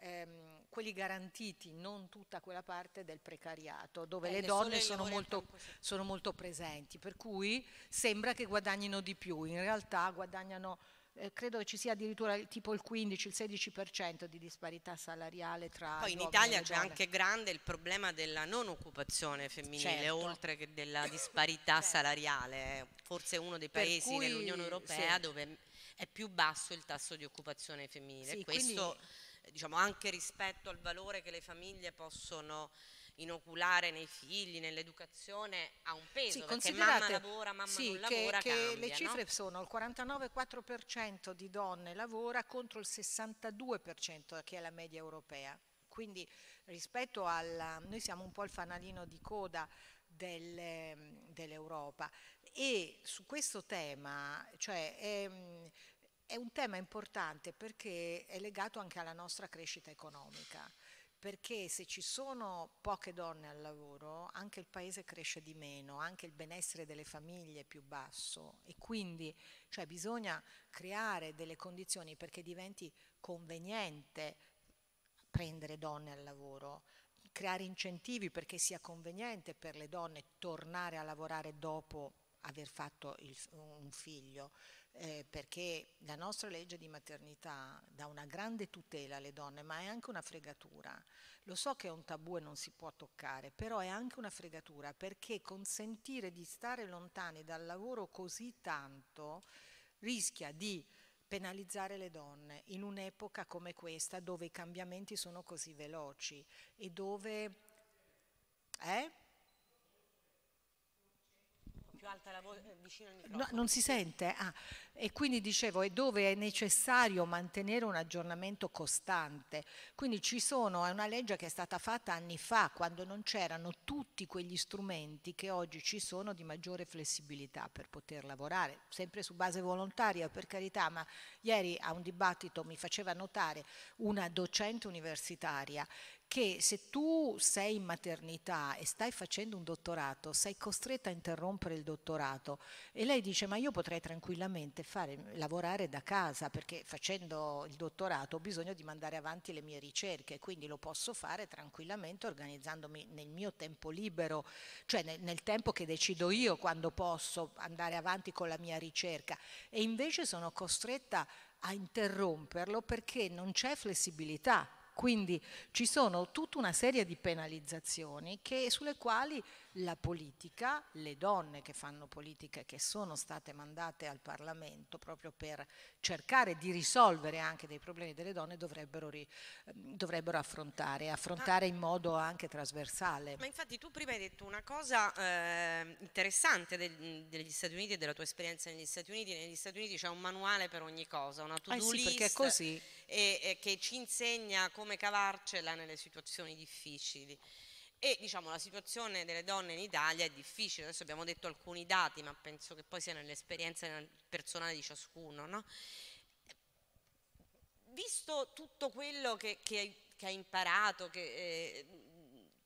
ehm, quelli garantiti, non tutta quella parte del precariato, dove eh, le donne sono molto, sono molto presenti, per cui sembra che guadagnino di più, in realtà guadagnano eh, credo che ci sia addirittura tipo il 15, il 16% di disparità salariale tra... Poi in Italia c'è anche grande il problema della non occupazione femminile, certo. oltre che della disparità certo. salariale, forse uno dei paesi cui, dell'Unione Europea sì. dove è più basso il tasso di occupazione femminile. Sì, Questo quindi... Eh, diciamo, anche rispetto al valore che le famiglie possono inoculare nei figli, nell'educazione ha un peso, sì, perché mamma lavora, mamma sì, non lavora, che, che le cifre no? sono il 49,4% di donne lavora contro il 62% che è la media europea. Quindi rispetto al... noi siamo un po' il fanalino di coda del, dell'Europa e su questo tema, cioè... È, ehm, è un tema importante perché è legato anche alla nostra crescita economica perché se ci sono poche donne al lavoro anche il paese cresce di meno, anche il benessere delle famiglie è più basso e quindi cioè, bisogna creare delle condizioni perché diventi conveniente prendere donne al lavoro, creare incentivi perché sia conveniente per le donne tornare a lavorare dopo aver fatto il, un figlio, eh, perché la nostra legge di maternità dà una grande tutela alle donne, ma è anche una fregatura. Lo so che è un tabù e non si può toccare, però è anche una fregatura perché consentire di stare lontani dal lavoro così tanto rischia di penalizzare le donne in un'epoca come questa dove i cambiamenti sono così veloci e dove... Eh? più alta la voce, eh, vicino al microfono. No, non si sente? Ah, e quindi dicevo, è dove è necessario mantenere un aggiornamento costante. Quindi ci sono, è una legge che è stata fatta anni fa, quando non c'erano tutti quegli strumenti che oggi ci sono di maggiore flessibilità per poter lavorare, sempre su base volontaria, per carità, ma ieri a un dibattito mi faceva notare una docente universitaria che se tu sei in maternità e stai facendo un dottorato, sei costretta a interrompere il dottorato e lei dice ma io potrei tranquillamente fare, lavorare da casa perché facendo il dottorato ho bisogno di mandare avanti le mie ricerche, quindi lo posso fare tranquillamente organizzandomi nel mio tempo libero, cioè nel, nel tempo che decido io quando posso andare avanti con la mia ricerca e invece sono costretta a interromperlo perché non c'è flessibilità quindi ci sono tutta una serie di penalizzazioni che, sulle quali la politica, le donne che fanno politica e che sono state mandate al Parlamento proprio per cercare di risolvere anche dei problemi delle donne dovrebbero, ri, ehm, dovrebbero affrontare, affrontare in modo anche trasversale. Ma infatti tu prima hai detto una cosa eh, interessante del, degli Stati Uniti e della tua esperienza negli Stati Uniti, negli Stati Uniti c'è un manuale per ogni cosa, una to-do eh sì, list è così. E, e che ci insegna come cavarcela nelle situazioni difficili e diciamo, la situazione delle donne in Italia è difficile, adesso abbiamo detto alcuni dati, ma penso che poi sia nell'esperienza personale di ciascuno. No? Visto tutto quello che, che, hai, che hai, imparato, che, eh,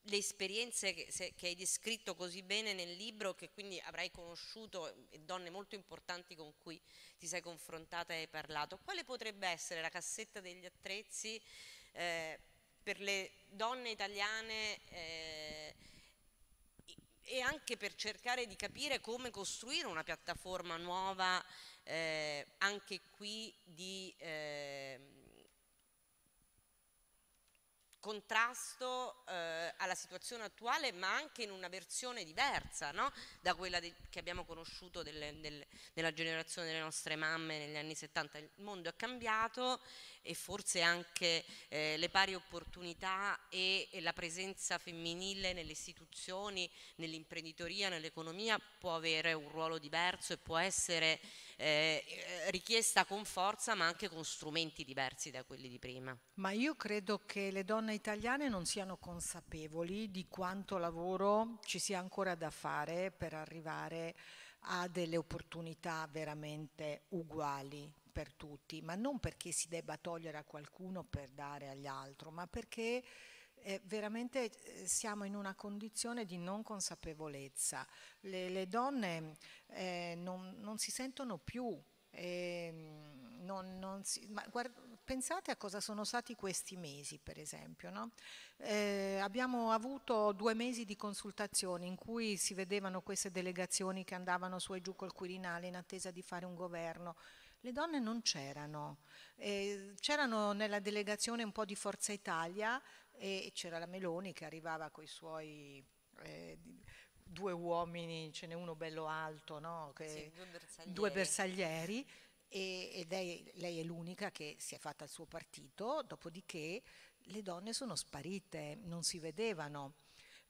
le esperienze che, che hai descritto così bene nel libro, che quindi avrai conosciuto eh, donne molto importanti con cui ti sei confrontata e hai parlato, quale potrebbe essere la cassetta degli attrezzi? Eh, per le donne italiane eh, e anche per cercare di capire come costruire una piattaforma nuova eh, anche qui di ehm, eh, contrasto alla situazione attuale ma anche in una versione diversa no? da quella de, che abbiamo conosciuto delle, del, della generazione delle nostre mamme negli anni 70 il mondo è cambiato e forse anche eh, le pari opportunità e, e la presenza femminile nelle istituzioni, nell'imprenditoria, nell'economia può avere un ruolo diverso e può essere eh, eh, richiesta con forza ma anche con strumenti diversi da quelli di prima. Ma io credo che le donne italiane non siano consapevoli di quanto lavoro ci sia ancora da fare per arrivare a delle opportunità veramente uguali per tutti, ma non perché si debba togliere a qualcuno per dare agli altri, ma perché eh, veramente eh, siamo in una condizione di non consapevolezza. Le, le donne eh, non, non, si sentono più. Eh, non, non si, guarda, pensate a cosa sono stati questi mesi, per esempio. No? Eh, abbiamo avuto due mesi di consultazioni in cui si vedevano queste delegazioni che andavano su e giù col Quirinale in attesa di fare un governo le donne non c'erano. Eh, c'erano nella delegazione un po' di Forza Italia e c'era la Meloni che arrivava con i suoi eh, due uomini, ce n'è uno bello alto, no? che, sì, due bersaglieri. Due bersaglieri e, ed è, lei è l'unica che si è fatta il suo partito, dopodiché le donne sono sparite, non si vedevano.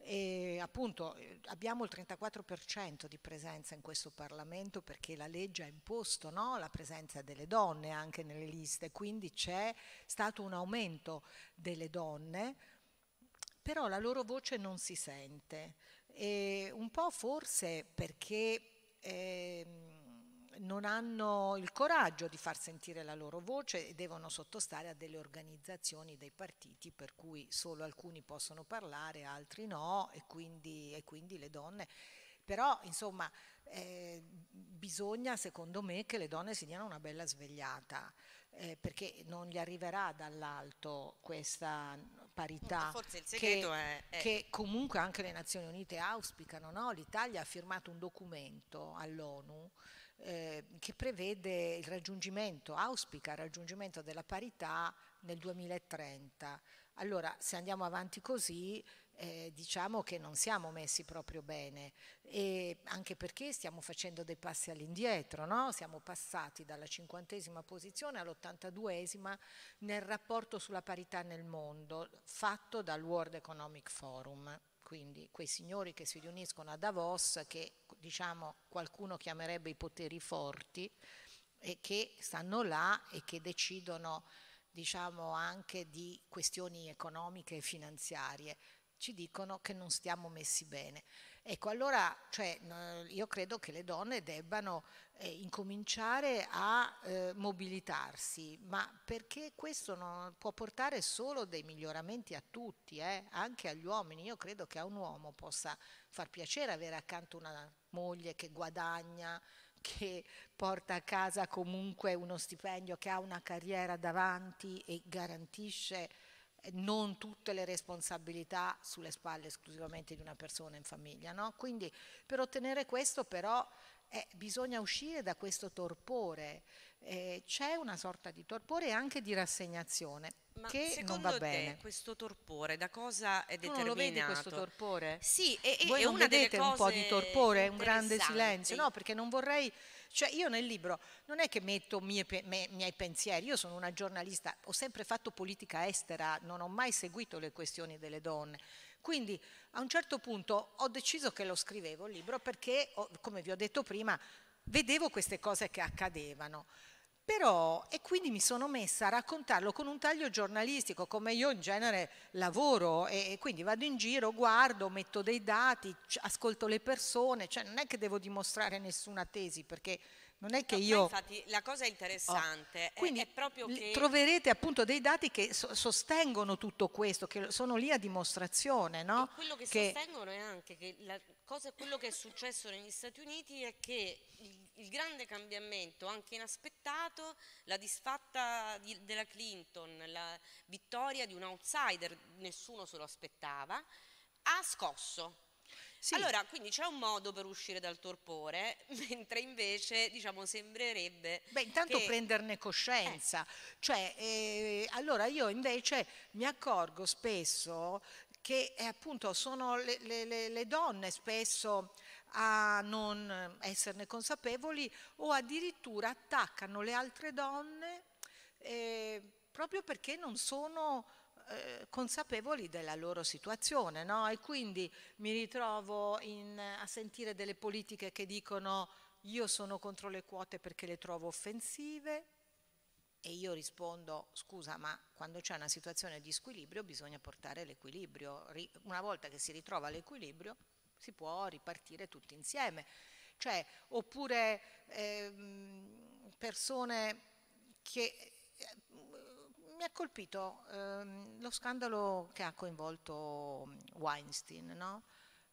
E appunto eh, abbiamo il 34% di presenza in questo Parlamento perché la legge ha imposto no, la presenza delle donne anche nelle liste, quindi c'è stato un aumento delle donne, però la loro voce non si sente. E un po' forse perché... Eh, non hanno il coraggio di far sentire la loro voce e devono sottostare a delle organizzazioni, dei partiti, per cui solo alcuni possono parlare, altri no, e quindi, e quindi le donne. Però, insomma, eh, bisogna, secondo me, che le donne si diano una bella svegliata. Eh, perché non gli arriverà dall'alto questa parità Forse che, è, è... che, comunque anche le Nazioni Unite auspicano. No? L'Italia ha firmato un documento all'ONU Ehm, che prevede il raggiungimento, auspica il raggiungimento della parità nel 2030. Allora, se andiamo avanti così, eh, diciamo che non siamo messi proprio bene, e anche perché stiamo facendo dei passi all'indietro, no? siamo passati dalla cinquantesima posizione all'ottantaduesima nel rapporto sulla parità nel mondo fatto dal World Economic Forum. Quindi quei signori che si riuniscono a Davos che diciamo, qualcuno chiamerebbe i poteri forti, e che stanno là e che decidono diciamo, anche di questioni economiche e finanziarie ci dicono che non stiamo messi bene. Ecco, allora cioè, io credo che le donne debbano eh, incominciare a eh, mobilitarsi, ma perché questo non può portare solo dei miglioramenti a tutti, eh, anche agli uomini. Io credo che a un uomo possa far piacere avere accanto una moglie che guadagna, che porta a casa comunque uno stipendio, che ha una carriera davanti e garantisce non tutte le responsabilità sulle spalle esclusivamente di una persona in famiglia. No? Quindi per ottenere questo però eh, bisogna uscire da questo torpore, eh, c'è una sorta di torpore e anche di rassegnazione. Ma che non va bene. questo torpore da cosa è determinato? Tu non lo vedi questo torpore? Sì, e, e Voi è non una vedete un po' di torpore, un grande silenzio? No, perché non vorrei... Cioè io nel libro non è che metto mie, me, miei pensieri, io sono una giornalista, ho sempre fatto politica estera, non ho mai seguito le questioni delle donne. Quindi a un certo punto ho deciso che lo scrivevo il libro perché, come vi ho detto prima, vedevo queste cose che accadevano. Però, e quindi mi sono messa a raccontarlo con un taglio giornalistico, come io in genere lavoro, e, quindi vado in giro, guardo, metto dei dati, ascolto le persone, cioè non è che devo dimostrare nessuna tesi, perché non è che no, io... Infatti la cosa interessante oh. Quindi è, è proprio che... Troverete appunto dei dati che so sostengono tutto questo, che sono lì a dimostrazione, no? E quello che, che, sostengono è anche che la cosa, quello che è successo negli Stati Uniti è che il, il grande cambiamento, anche inaspettato, la disfatta di, della Clinton, la vittoria di un outsider, nessuno se lo aspettava, ha scosso sì. Allora, quindi c'è un modo per uscire dal torpore, mentre invece, diciamo, sembrerebbe... Beh, intanto che... prenderne coscienza. Eh. Cioè, eh, allora io invece mi accorgo spesso che eh, appunto sono le, le, le donne spesso a non esserne consapevoli o addirittura attaccano le altre donne eh, proprio perché non sono eh, consapevoli della loro situazione no? e quindi mi ritrovo in, a sentire delle politiche che dicono io sono contro le quote perché le trovo offensive e io rispondo scusa ma quando c'è una situazione di squilibrio bisogna portare l'equilibrio, una volta che si ritrova l'equilibrio si può ripartire tutti insieme, cioè, oppure eh, persone che mi ha colpito ehm, lo scandalo che ha coinvolto mm, Weinstein, no?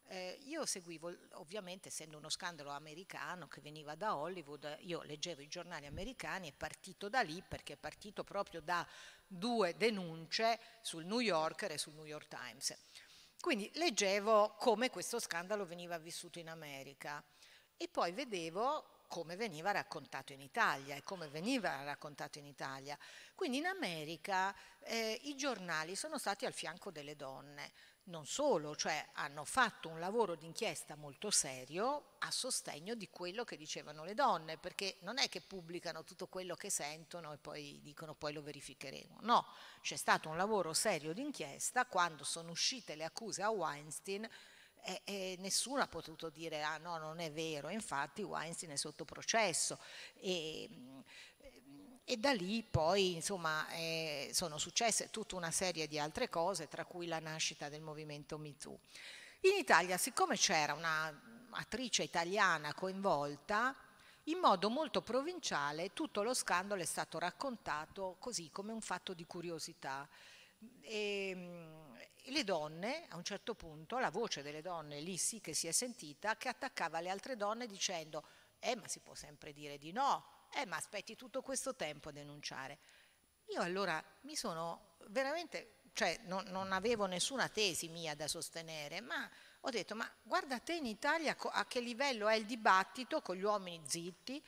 Eh, io seguivo, ovviamente essendo uno scandalo americano che veniva da Hollywood, io leggevo i giornali americani, e partito da lì perché è partito proprio da due denunce sul New Yorker e sul New York Times. Quindi leggevo come questo scandalo veniva vissuto in America e poi vedevo come veniva raccontato in Italia e come veniva raccontato in Italia. Quindi in America eh, i giornali sono stati al fianco delle donne, non solo, cioè hanno fatto un lavoro d'inchiesta molto serio a sostegno di quello che dicevano le donne, perché non è che pubblicano tutto quello che sentono e poi dicono poi lo verificheremo. No, c'è stato un lavoro serio d'inchiesta quando sono uscite le accuse a Weinstein e, e, nessuno ha potuto dire ah no non è vero infatti Weinstein è sotto processo e, e da lì poi insomma eh, sono successe tutta una serie di altre cose tra cui la nascita del movimento MeToo in Italia siccome c'era un'attrice italiana coinvolta in modo molto provinciale tutto lo scandalo è stato raccontato così come un fatto di curiosità e, ehm, le donne, a un certo punto, la voce delle donne lì sì che si è sentita, che attaccava le altre donne dicendo, eh ma si può sempre dire di no, eh ma aspetti tutto questo tempo a denunciare. Io allora mi sono veramente, cioè non, non avevo nessuna tesi mia da sostenere, ma ho detto, ma guarda te in Italia a che livello è il dibattito con gli uomini zitti,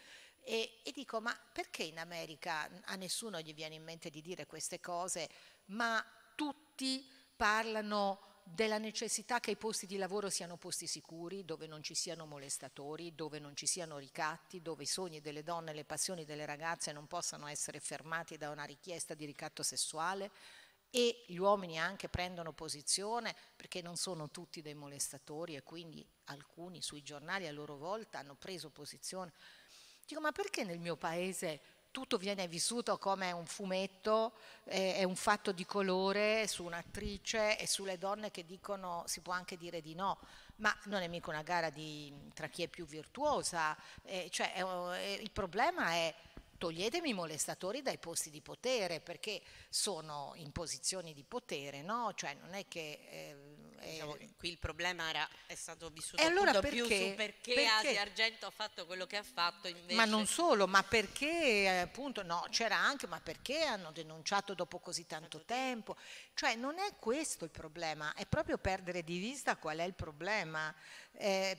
e, e, dico, ma perché in America a nessuno gli viene in mente di dire queste cose, ma tutti parlano della necessità che i posti di lavoro siano posti sicuri, dove non ci siano molestatori, dove non ci siano ricatti, dove i sogni delle donne e le passioni delle ragazze non possano essere fermati da una richiesta di ricatto sessuale e gli uomini anche prendono posizione perché non sono tutti dei molestatori e quindi alcuni sui giornali a loro volta hanno preso posizione. Dico ma perché nel mio paese tutto viene vissuto come un fumetto, eh, è un fatto di colore su un'attrice e sulle donne che dicono, si può anche dire di no, ma non è mica una gara di, tra chi è più virtuosa, eh, cioè, eh, il problema è toglietemi i molestatori dai posti di potere perché sono in posizioni di potere, no? cioè non è che eh, Diciamo, eh, qui il problema era, è stato vissuto e allora perché, più su perché, perché Asi Argento ha fatto quello che ha fatto invece. ma non solo, ma perché eh, appunto no, c'era anche ma perché hanno denunciato dopo così tanto tempo cioè non è questo il problema è proprio perdere di vista qual è il problema eh,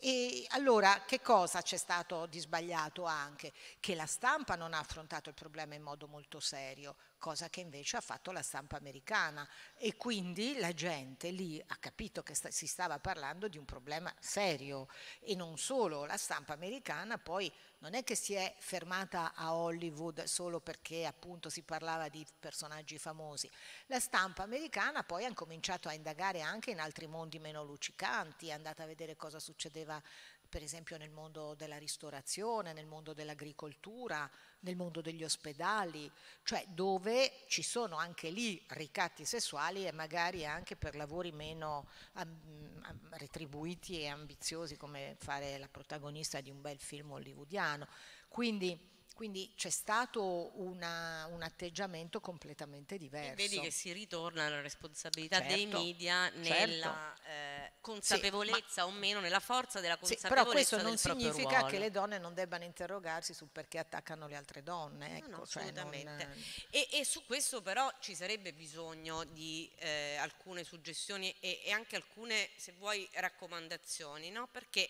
e allora che cosa c'è stato di sbagliato anche? Che la stampa non ha affrontato il problema in modo molto serio, cosa che invece ha fatto la stampa americana e quindi la gente lì ha capito che sta, si stava parlando di un problema serio e non solo, la stampa americana poi non è che si è fermata a Hollywood solo perché appunto si parlava di personaggi famosi. La stampa americana poi ha incominciato a indagare anche in altri mondi meno luccicanti, è andata a vedere cosa succedeva per esempio nel mondo della ristorazione, nel mondo dell'agricoltura, nel mondo degli ospedali, cioè dove ci sono anche lì ricatti sessuali e magari anche per lavori meno um, retribuiti e ambiziosi come fare la protagonista di un bel film hollywoodiano. Quindi quindi c'è stato una, un atteggiamento completamente diverso. E vedi che si ritorna alla responsabilità certo, dei media certo. nella certo. eh, consapevolezza sì, o meno, nella forza della consapevolezza. Sì, però questo non significa che le donne non debbano interrogarsi su perché attaccano le altre donne. Ecco, no, no, ecco, cioè assolutamente. Non... E, e, su questo però ci sarebbe bisogno di eh, alcune suggestioni e, e, anche alcune, se vuoi, raccomandazioni, no? Perché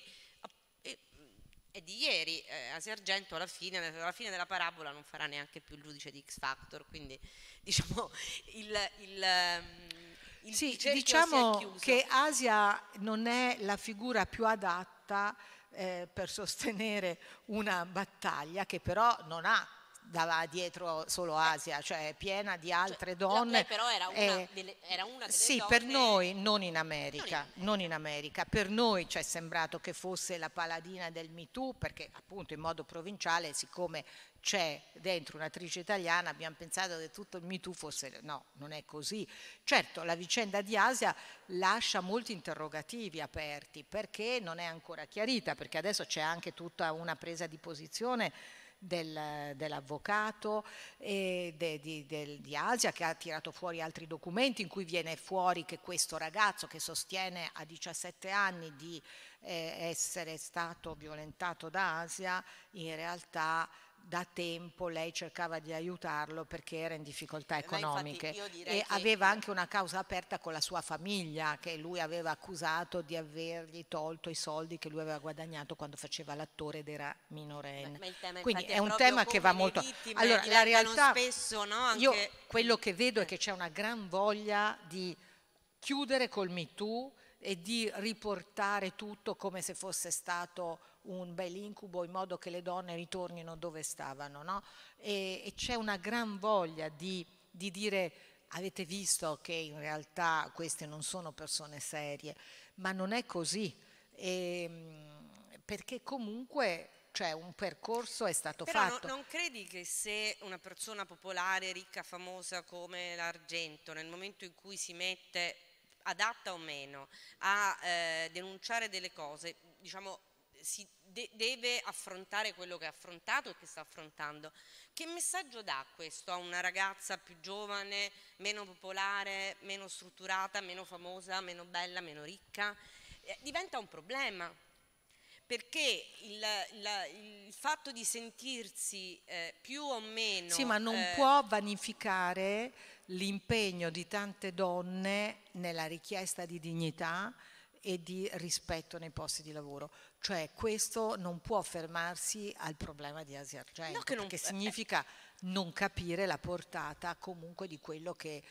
è di ieri, eh, a Sergento alla fine, alla fine, della parabola non farà neanche più il giudice di X Factor, quindi diciamo il... il ehm, il sì, diciamo che Asia non è la figura più adatta eh, per sostenere una battaglia che però non ha dava dietro solo eh. Asia, cioè piena di cioè, altre donne. Cioè, però era una, eh, delle, era una delle sì, donne... per noi non in, America, non in America, per noi ci è sembrato che fosse la paladina del Me Too perché appunto in modo provinciale, siccome c'è dentro un'attrice italiana, abbiamo pensato che tutto il Me Too fosse... No, non è così. Certo, la vicenda di Asia lascia molti interrogativi aperti perché non è ancora chiarita, perché adesso c'è anche tutta una presa di posizione del, dell'avvocato e de, di, del, di Asia che ha tirato fuori altri documenti in cui viene fuori che questo ragazzo che sostiene a 17 anni di eh, essere stato violentato da Asia in realtà da tempo lei cercava di aiutarlo perché era in difficoltà economiche e aveva che... anche una causa aperta con la sua famiglia che lui aveva accusato di avergli tolto i soldi che lui aveva guadagnato quando faceva l'attore ed era minorenne. Quindi è, è un tema che va molto... Vittime, allora, la realtà... Spesso, no? anche... Io quello che vedo è eh. che c'è una gran voglia di chiudere col MeToo e di riportare tutto come se fosse stato un bel incubo in modo che le donne ritornino dove stavano. No? E, e c'è una gran voglia di, di dire avete visto che in realtà queste non sono persone serie, ma non è così, e, ehm, perché comunque cioè un percorso è stato Però fatto. No, non credi che se una persona popolare, ricca, famosa come l'Argento, nel momento in cui si mette adatta o meno a eh, denunciare delle cose, diciamo si de deve affrontare quello che ha affrontato e che sta affrontando. Che messaggio dà questo a una ragazza più giovane, meno popolare, meno strutturata, meno famosa, meno bella, meno ricca? Eh, diventa un problema, perché il, il, il, fatto di sentirsi eh, più o meno... Sì, ma non eh, può vanificare l'impegno di tante donne nella richiesta di dignità e di rispetto nei posti di lavoro. Cioè questo non può fermarsi al problema di Asia Argento, no, che non, perché eh. significa non capire la portata comunque di quello che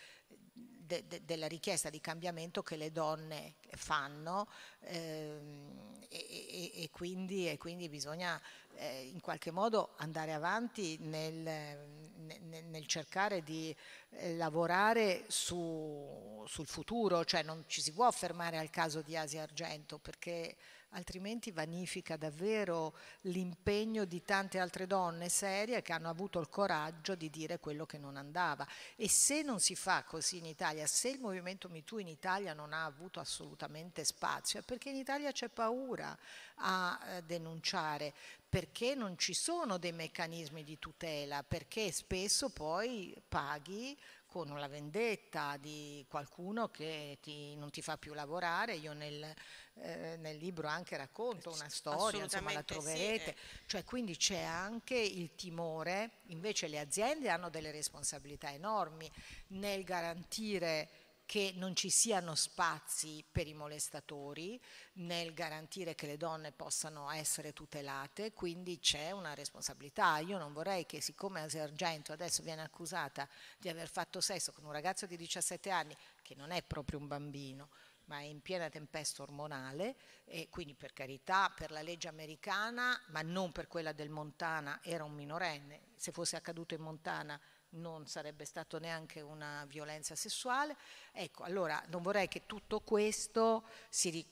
de, de, della richiesta di cambiamento che le donne fanno ehm, e, e, quindi, e, quindi, bisogna eh, in qualche modo andare avanti nel, nel, nel cercare di eh, lavorare su, sul futuro, cioè non ci si può fermare al caso di Asia Argento perché altrimenti vanifica davvero l'impegno di tante altre donne serie che hanno avuto il coraggio di dire quello che non andava. E se non si fa così in Italia, se il movimento MeToo in Italia non ha avuto assolutamente spazio, è perché in Italia c'è paura a eh, denunciare, perché non ci sono dei meccanismi di tutela, perché spesso poi paghi con la vendetta di qualcuno che ti, non ti fa più lavorare. Io nel, eh, nel libro anche racconto una storia, insomma la troverete. Sì. Eh. Cioè, quindi c'è anche il timore, invece le aziende hanno delle responsabilità enormi nel garantire che non ci siano spazi per i molestatori, nel garantire che le donne possano essere tutelate, quindi c'è una responsabilità. Io non vorrei che siccome Asia Argento adesso viene accusata di aver fatto sesso con un ragazzo di 17 anni, che non è proprio un bambino, ma è in piena tempesta ormonale e quindi per carità per la legge americana, ma non per quella del Montana, era un minorenne. Se fosse accaduto in Montana non sarebbe stato neanche una violenza sessuale. Ecco, allora non vorrei che tutto questo si,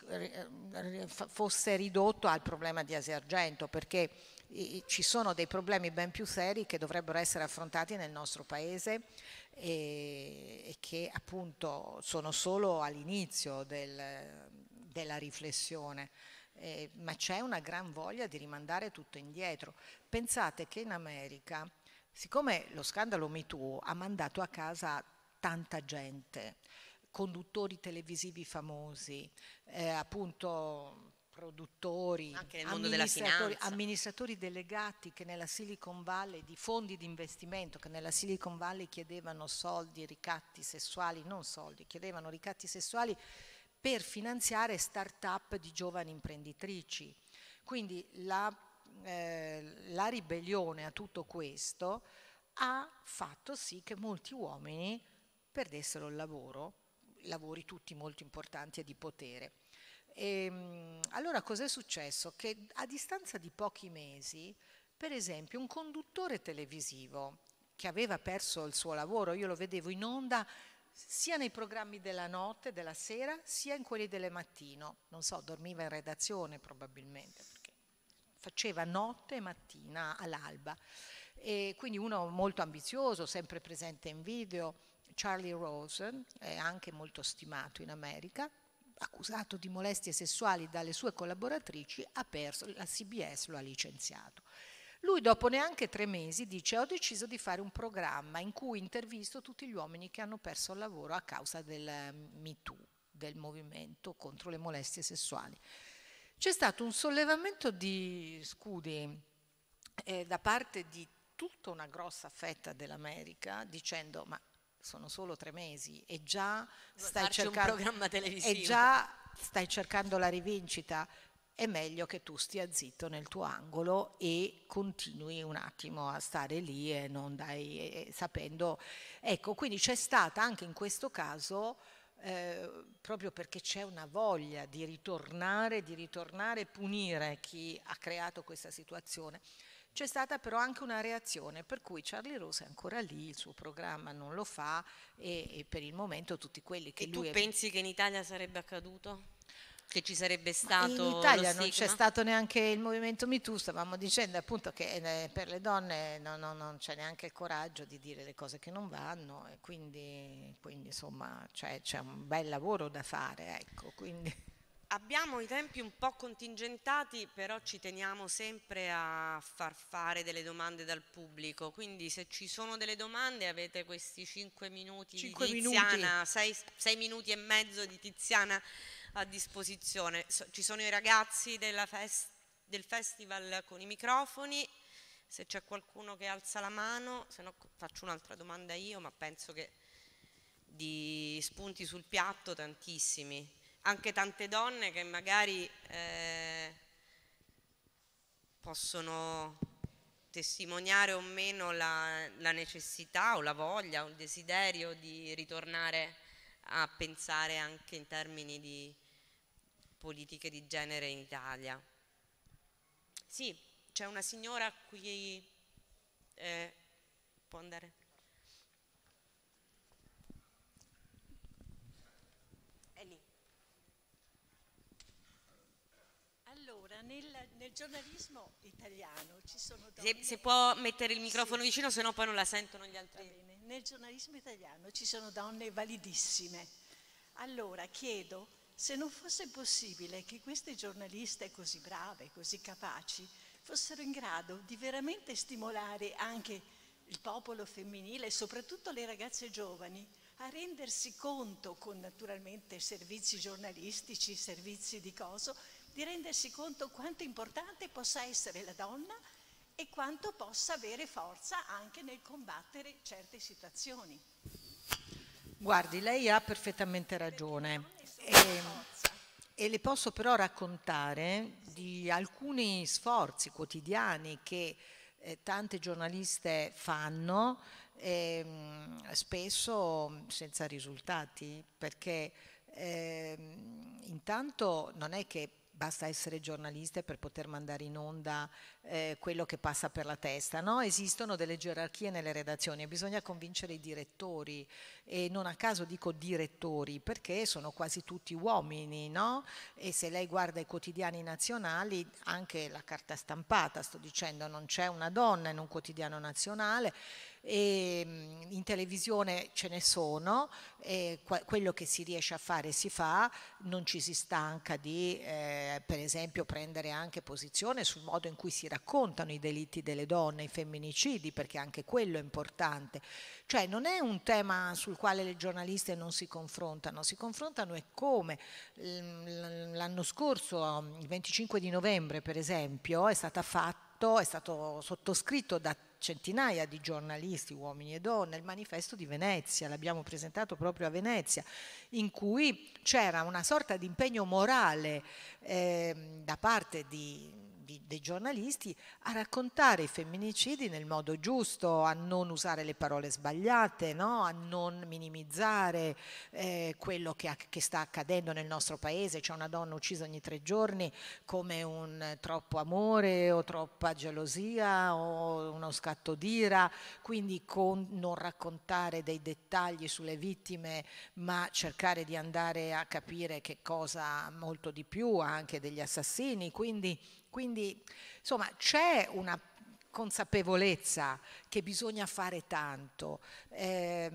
fosse ridotto al problema di Asiargento, perché ci sono dei problemi ben più seri che dovrebbero essere affrontati nel nostro paese e, che appunto sono solo all'inizio del, della riflessione. Eh, ma c'è una gran voglia di rimandare tutto indietro. Pensate che in America Siccome lo scandalo MeToo ha mandato a casa tanta gente, conduttori televisivi famosi, eh, appunto produttori, amministratori, amministratori, delegati che nella Silicon Valley, di fondi di investimento che nella Silicon Valley chiedevano soldi, ricatti sessuali, non soldi, chiedevano ricatti sessuali per finanziare start-up di giovani imprenditrici. Quindi la eh, la ribellione a tutto questo ha fatto sì che molti uomini perdessero il lavoro, lavori tutti molto importanti e di potere. E, ehm, allora cos'è successo? Che a distanza di pochi mesi, per esempio, un conduttore televisivo che aveva perso il suo lavoro, io lo vedevo in onda sia nei programmi della notte, della sera, sia in quelli del mattino. Non so, dormiva in redazione probabilmente faceva notte e mattina all'alba. E quindi uno molto ambizioso, sempre presente in video, Charlie Rosen, anche molto stimato in America, accusato di molestie sessuali dalle sue collaboratrici, ha perso, la CBS lo ha licenziato. Lui dopo neanche tre mesi dice ho deciso di fare un programma in cui intervisto tutti gli uomini che hanno perso il lavoro a causa del ehm, MeToo, del movimento contro le molestie sessuali c'è stato un sollevamento di scudi eh, da parte di tutta una grossa fetta dell'America dicendo ma sono solo tre mesi e già stai cercando, e già stai cercando la rivincita è meglio che tu stia zitto nel tuo angolo e continui un attimo a stare lì e non dai e, sapendo. Ecco, quindi c'è stata anche in questo caso eh, proprio perché c'è una voglia di ritornare, di ritornare e punire chi ha creato questa situazione. C'è stata però anche una reazione, per cui Charlie Rose è ancora lì, il suo programma non lo fa e, e per il momento tutti quelli che e lui... E tu pensi che in Italia sarebbe accaduto? che ci sarebbe stato. In Italia non c'è stato neanche il movimento MeToo, stavamo dicendo appunto che eh, per le donne no, no, non c'è neanche il coraggio di dire le cose che non vanno e quindi, quindi insomma c'è, cioè, c'è un bel lavoro da fare. Ecco, quindi. Abbiamo i tempi un po' contingentati, però ci teniamo sempre a far fare delle domande dal pubblico, quindi se ci sono delle domande avete questi 5 minuti 5 di Tiziana, 6 minuti. minuti e mezzo di Tiziana a disposizione. So, ci sono i ragazzi fest, del festival con i microfoni, se c'è qualcuno che alza la mano, se no faccio un'altra domanda io, ma penso che di spunti sul piatto tantissimi, anche tante donne che magari eh, possono testimoniare o meno la, la, necessità o la voglia o il desiderio di ritornare a pensare anche in termini di politiche di genere in Italia. Sì, c'è una signora qui, eh, può andare? È lì. Allora, nel, nel giornalismo italiano ci sono donne... Se, se può mettere il microfono sì. vicino, sennò poi non la sentono gli altri. Nel giornalismo italiano ci sono donne validissime. Allora, chiedo se non fosse possibile che queste giornaliste così brave, così capaci, fossero in grado di veramente stimolare anche il popolo femminile, soprattutto le ragazze giovani, a rendersi conto, con naturalmente servizi giornalistici, servizi di coso, di rendersi conto quanto importante possa essere la donna e quanto possa avere forza anche nel combattere certe situazioni. Guardi, lei ha perfettamente ragione. E, ehm, e le posso però raccontare di alcuni sforzi quotidiani che eh, tante giornaliste fanno, ehm, spesso senza risultati, perché ehm, intanto non è che basta essere giornaliste per poter mandare in onda eh, quello che passa per la testa, no? esistono delle gerarchie nelle redazioni e bisogna convincere i direttori e non a caso dico direttori perché sono quasi tutti uomini no? e se lei guarda i quotidiani nazionali, anche la carta stampata sto dicendo, non c'è una donna in un quotidiano nazionale Ehm, in televisione ce ne sono, e quello che si riesce a fare si fa, non ci si stanca di eh, per esempio prendere anche posizione sul modo in cui si raccontano i delitti delle donne, i femminicidi, perché anche quello è importante. Cioè non è un tema sul quale le giornaliste non si confrontano, si confrontano e come. L'anno scorso, il 25 di novembre per esempio, è stata fatta è stato sottoscritto da centinaia di giornalisti, uomini e donne, il manifesto di Venezia, l'abbiamo presentato proprio a Venezia, in cui c'era una sorta di impegno morale eh, da parte di di, dei giornalisti a raccontare i femminicidi nel modo giusto, a non usare le parole sbagliate, no? a non minimizzare eh, quello che, che, sta accadendo nel nostro paese. C'è una donna uccisa ogni tre giorni come un troppo amore o troppa gelosia o uno scatto d'ira, quindi con, non raccontare dei dettagli sulle vittime ma cercare di andare a capire che cosa molto di più anche degli assassini. Quindi quindi, insomma, c'è una consapevolezza che bisogna fare tanto. Eh,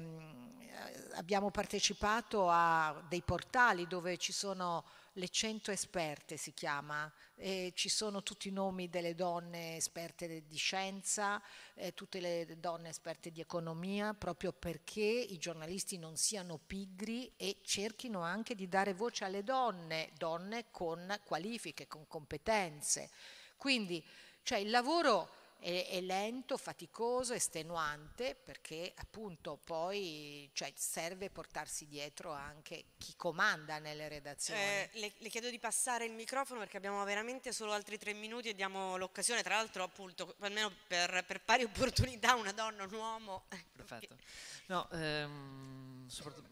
abbiamo partecipato a dei portali dove ci sono le 100 esperte si chiama, e ci sono tutti i nomi delle donne esperte di scienza, eh, tutte le donne esperte di economia, proprio perché i giornalisti non siano pigri e cerchino anche di dare voce alle donne, donne con qualifiche, con competenze. Quindi cioè, il lavoro è, è lento, faticoso, estenuante, perché appunto poi cioè, serve portarsi dietro anche chi comanda nelle redazioni. Eh, le, le, chiedo di passare il microfono perché abbiamo veramente solo altri tre minuti e diamo l'occasione, tra l'altro appunto, almeno per, per, pari opportunità, una donna, un uomo. Perfetto. No, ehm,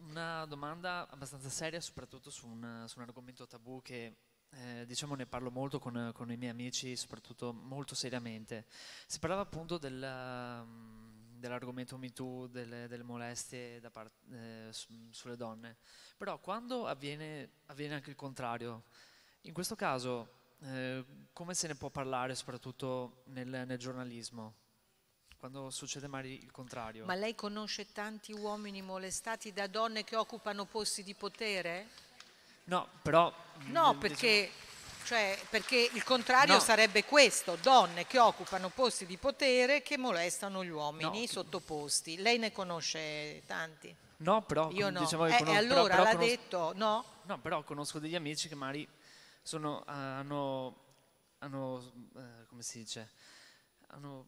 una domanda abbastanza seria, soprattutto su un, su un argomento tabù che eh, diciamo ne parlo molto con, con, i miei amici, soprattutto molto seriamente. Si parlava appunto della, mm, dell'argomento MeToo, delle, delle molestie part, eh, sulle donne, però quando avviene, avviene, anche il contrario, in questo caso eh, come se ne può parlare soprattutto nel, nel giornalismo? quando succede magari il contrario. Ma lei conosce tanti uomini molestati da donne che occupano posti di potere? No, però... No, mm, perché, diciamo cioè, perché il contrario no. sarebbe questo, donne che occupano posti di potere che molestano gli uomini no. sottoposti. Lei ne conosce tanti? No, però... Io no. Diciamo, eh, e allora però, però l'ha conosco, detto, no? No, però conosco degli amici che magari sono, hanno, hanno eh, come si dice, hanno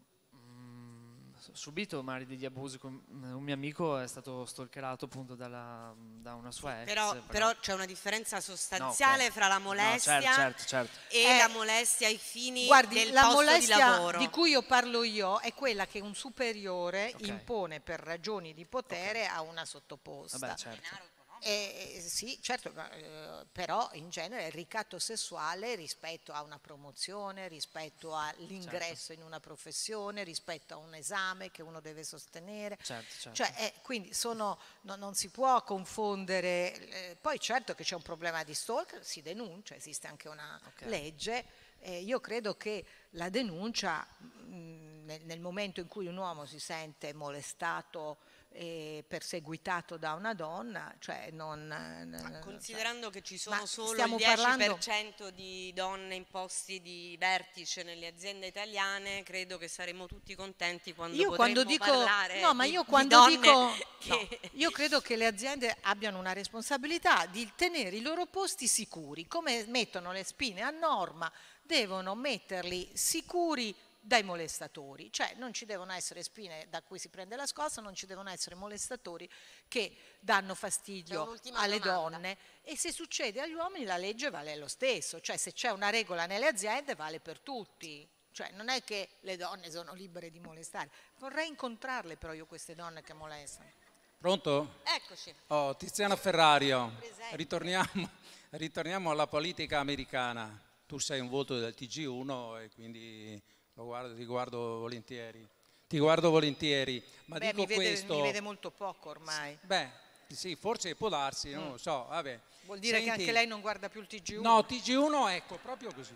subito mari degli abusi. Mm, un mio amico è stato stalkerato appunto dalla, mm, da una sua ex. Però, però c'è una differenza sostanziale no, fra la certo, molestia no, certo, certo, certo. e eh, la molestia ai fini guardi, del la posto di lavoro. Di cui io parlo io è quella che un superiore okay. impone per ragioni di potere okay. a una sottoposta. Vabbè, certo. Eh, eh, sì, certo, eh, però in genere il ricatto sessuale rispetto a una promozione, rispetto all'ingresso certo. in una professione, rispetto a un esame che uno deve sostenere. Certo, certo. Cioè, eh, quindi sono, no, non si può confondere. Eh, poi certo che c'è un problema di stalker, si denuncia, esiste anche una okay. legge. Eh, io credo che la denuncia mh, mm, nel, nel momento in cui un uomo si sente molestato, eh, perseguitato da una donna, cioè non, eh, considerando cioè, che ci sono solo il 10% parlando... di donne in posti di vertice nelle aziende italiane, credo che saremo tutti contenti quando io quando dico, parlare no, ma io di, quando di dico che... no, io credo che le aziende abbiano una responsabilità di tenere i loro posti sicuri, come mettono le spine a norma, devono metterli sicuri dai molestatori, cioè non ci devono essere spine da cui si prende la scossa, non ci devono essere molestatori che danno fastidio alle domanda. donne e se succede agli uomini la legge vale lo stesso, cioè se c'è una regola nelle aziende vale per tutti. Cioè non è che le donne sono libere di molestare, vorrei incontrarle però io queste donne che molestano. Pronto? Eccoci. Oh, Tiziana Ferrario, ritorniamo, ritorniamo alla politica americana. Tu sei un voto del TG1 e quindi lo guardo, ti guardo volentieri. Ti guardo volentieri, ma beh, dico mi vede, questo... mi vede molto poco ormai. Beh, sì, forse può darsi, non lo mm. so, vabbè. Vuol dire Senti, che anche lei non guarda più il TG1? No, TG1 ecco, proprio così.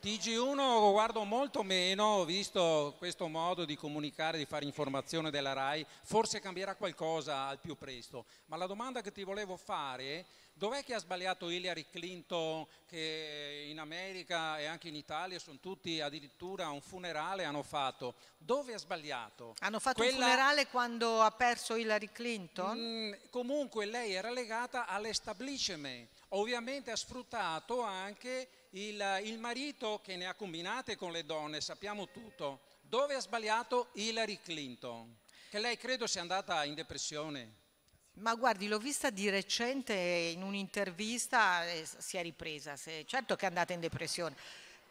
TG1 guardo molto meno, visto questo modo di comunicare, di fare informazione della RAI, forse cambierà qualcosa al più presto. Ma la domanda che ti volevo fare È, Dov'è che ha sbagliato Hillary Clinton che in America e anche in Italia sono tutti addirittura a un funerale hanno fatto? Dove ha sbagliato? Hanno fatto Quella... un funerale quando ha perso Hillary Clinton? Mm, comunque lei era legata all'establishment. Ovviamente ha sfruttato anche il, il marito che ne ha combinate con le donne, sappiamo tutto. Dove ha sbagliato Hillary Clinton? Che lei credo sia andata in depressione. Ma guardi, l'ho vista di recente in un'intervista e si è ripresa, se- certo che è andata in depressione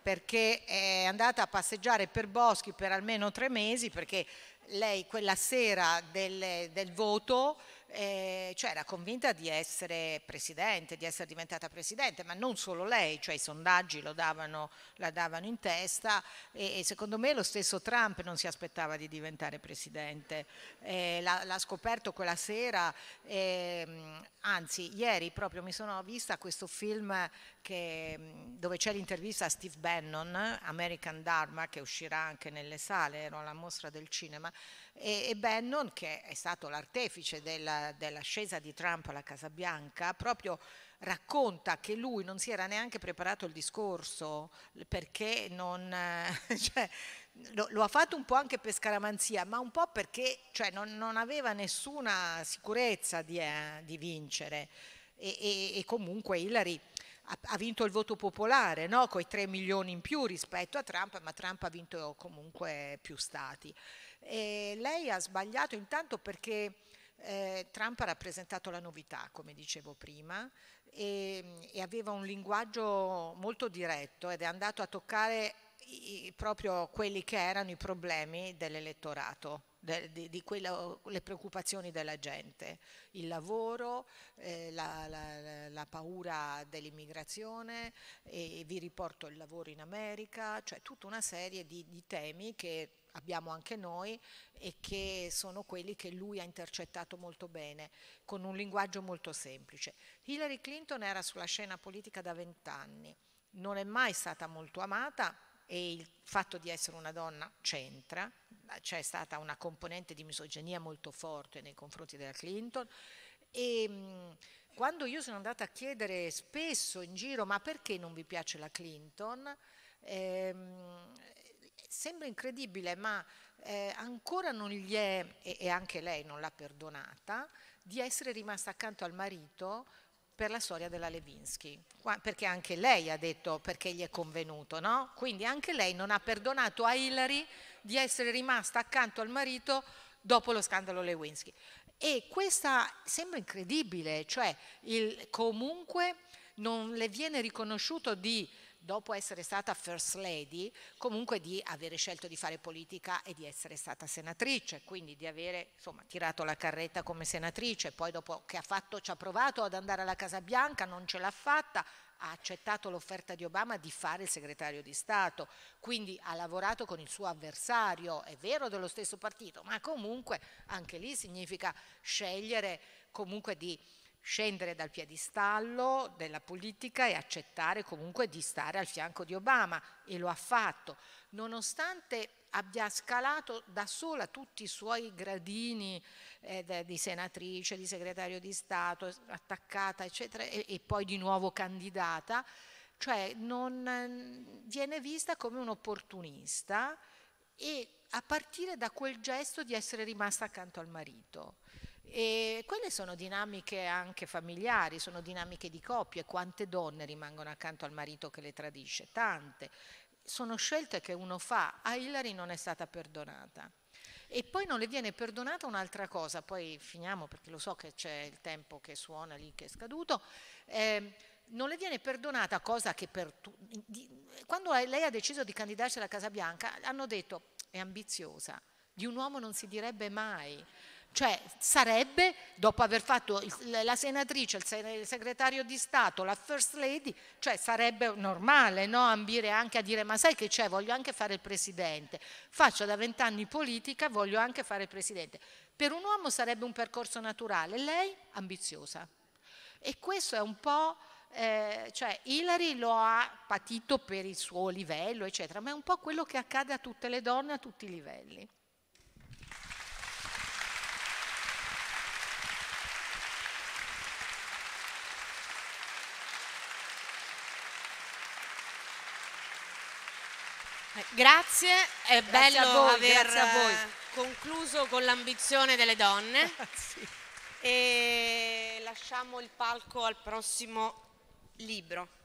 perché è andata a passeggiare per boschi per almeno tre mesi perché lei quella sera del, del voto eh, cioè era convinta di essere presidente, di essere diventata presidente, ma non solo lei, cioè i sondaggi davano, la davano in testa e, e, secondo me lo stesso Trump non si aspettava di diventare presidente. Eh, l'ha, l'ha, scoperto quella sera, eh, anzi ieri proprio mi sono vista questo film che, dove c'è l'intervista a Steve Bannon, American Dharma, che uscirà anche nelle sale, era la mostra del cinema. E, e Bannon, che è stato l'artefice della, dell'ascesa di Trump alla Casa Bianca, proprio racconta che lui non si era neanche preparato il discorso perché non... Eh, cioè, lo, lo, ha fatto un po' anche per scaramanzia, ma un po' perché cioè, non, non, aveva nessuna sicurezza di, eh, di vincere. E, e, e, comunque Hillary ha, ha, vinto il voto popolare, no? con i 3 milioni in più rispetto a Trump, ma Trump ha vinto comunque più stati. E lei ha sbagliato intanto perché eh, Trump ha rappresentato la novità, come dicevo prima, e, e, aveva un linguaggio molto diretto ed è andato a toccare i, proprio quelli che erano i problemi dell'elettorato. di, di quello, le preoccupazioni della gente, il lavoro, eh, la, la, la, paura dell'immigrazione, e vi riporto il lavoro in America, cioè tutta una serie di, di temi che abbiamo anche noi e che sono quelli che lui ha intercettato molto bene, con un linguaggio molto semplice. Hillary Clinton era sulla scena politica da vent'anni, non è mai stata molto amata e il fatto di essere una donna c'entra, c'è stata una componente di misoginia molto forte nei confronti della Clinton e mm, quando io sono andata a chiedere spesso in giro ma perché non vi piace la Clinton, ehm, Sembra incredibile, ma eh, ancora non gli è, e, e anche lei non l'ha perdonata, di essere rimasta accanto al marito per la storia della Levinsky, perché anche lei ha detto perché gli è convenuto, no? Quindi anche lei non ha perdonato a Hillary di essere rimasta accanto al marito dopo lo scandalo Lewinsky. E questa sembra incredibile, cioè il, comunque non le viene riconosciuto di dopo essere stata First Lady, comunque di avere scelto di fare politica e di essere stata senatrice, quindi di avere insomma, tirato la carretta come senatrice, poi dopo che ha fatto, ci ha provato ad andare alla Casa Bianca, non ce l'ha fatta, ha accettato l'offerta di Obama di fare il segretario di Stato, quindi ha lavorato con il suo avversario, è vero dello stesso partito, ma comunque anche lì significa scegliere comunque di scendere dal piedistallo della politica e accettare comunque di stare al fianco di Obama e lo ha fatto, nonostante abbia scalato da sola tutti i suoi gradini eh, di senatrice, di segretario di Stato, attaccata, eccetera, e, e poi di nuovo candidata, cioè non viene vista come un opportunista e a partire da quel gesto di essere rimasta accanto al marito. E quelle sono dinamiche anche familiari, sono dinamiche di coppie. Quante donne rimangono accanto al marito che le tradisce? Tante. Sono scelte che uno fa. A Hillary non è stata perdonata. E poi non le viene perdonata un'altra cosa, poi finiamo perché lo so che c'è il tempo che suona lì, che è scaduto. Eh, non le viene perdonata cosa che per tu, di, quando lei ha deciso di candidarsi alla Casa Bianca hanno detto è ambiziosa, di un uomo non si direbbe mai. Cioè sarebbe, dopo aver fatto il, la senatrice, il segretario di Stato, la First Lady, cioè sarebbe normale no? ambire anche a dire ma sai che c'è, voglio anche fare il presidente, faccio da vent'anni politica, voglio anche fare il presidente. Per un uomo sarebbe un percorso naturale, lei ambiziosa. E questo è un po'... Eh, cioè Hillary lo ha patito per il suo livello, eccetera, ma è un po' quello che accade a tutte le donne a tutti i livelli. Grazie, è grazie bello voi, aver eh, concluso con l'ambizione delle donne. Ah, sì. E lasciamo il palco al prossimo libro.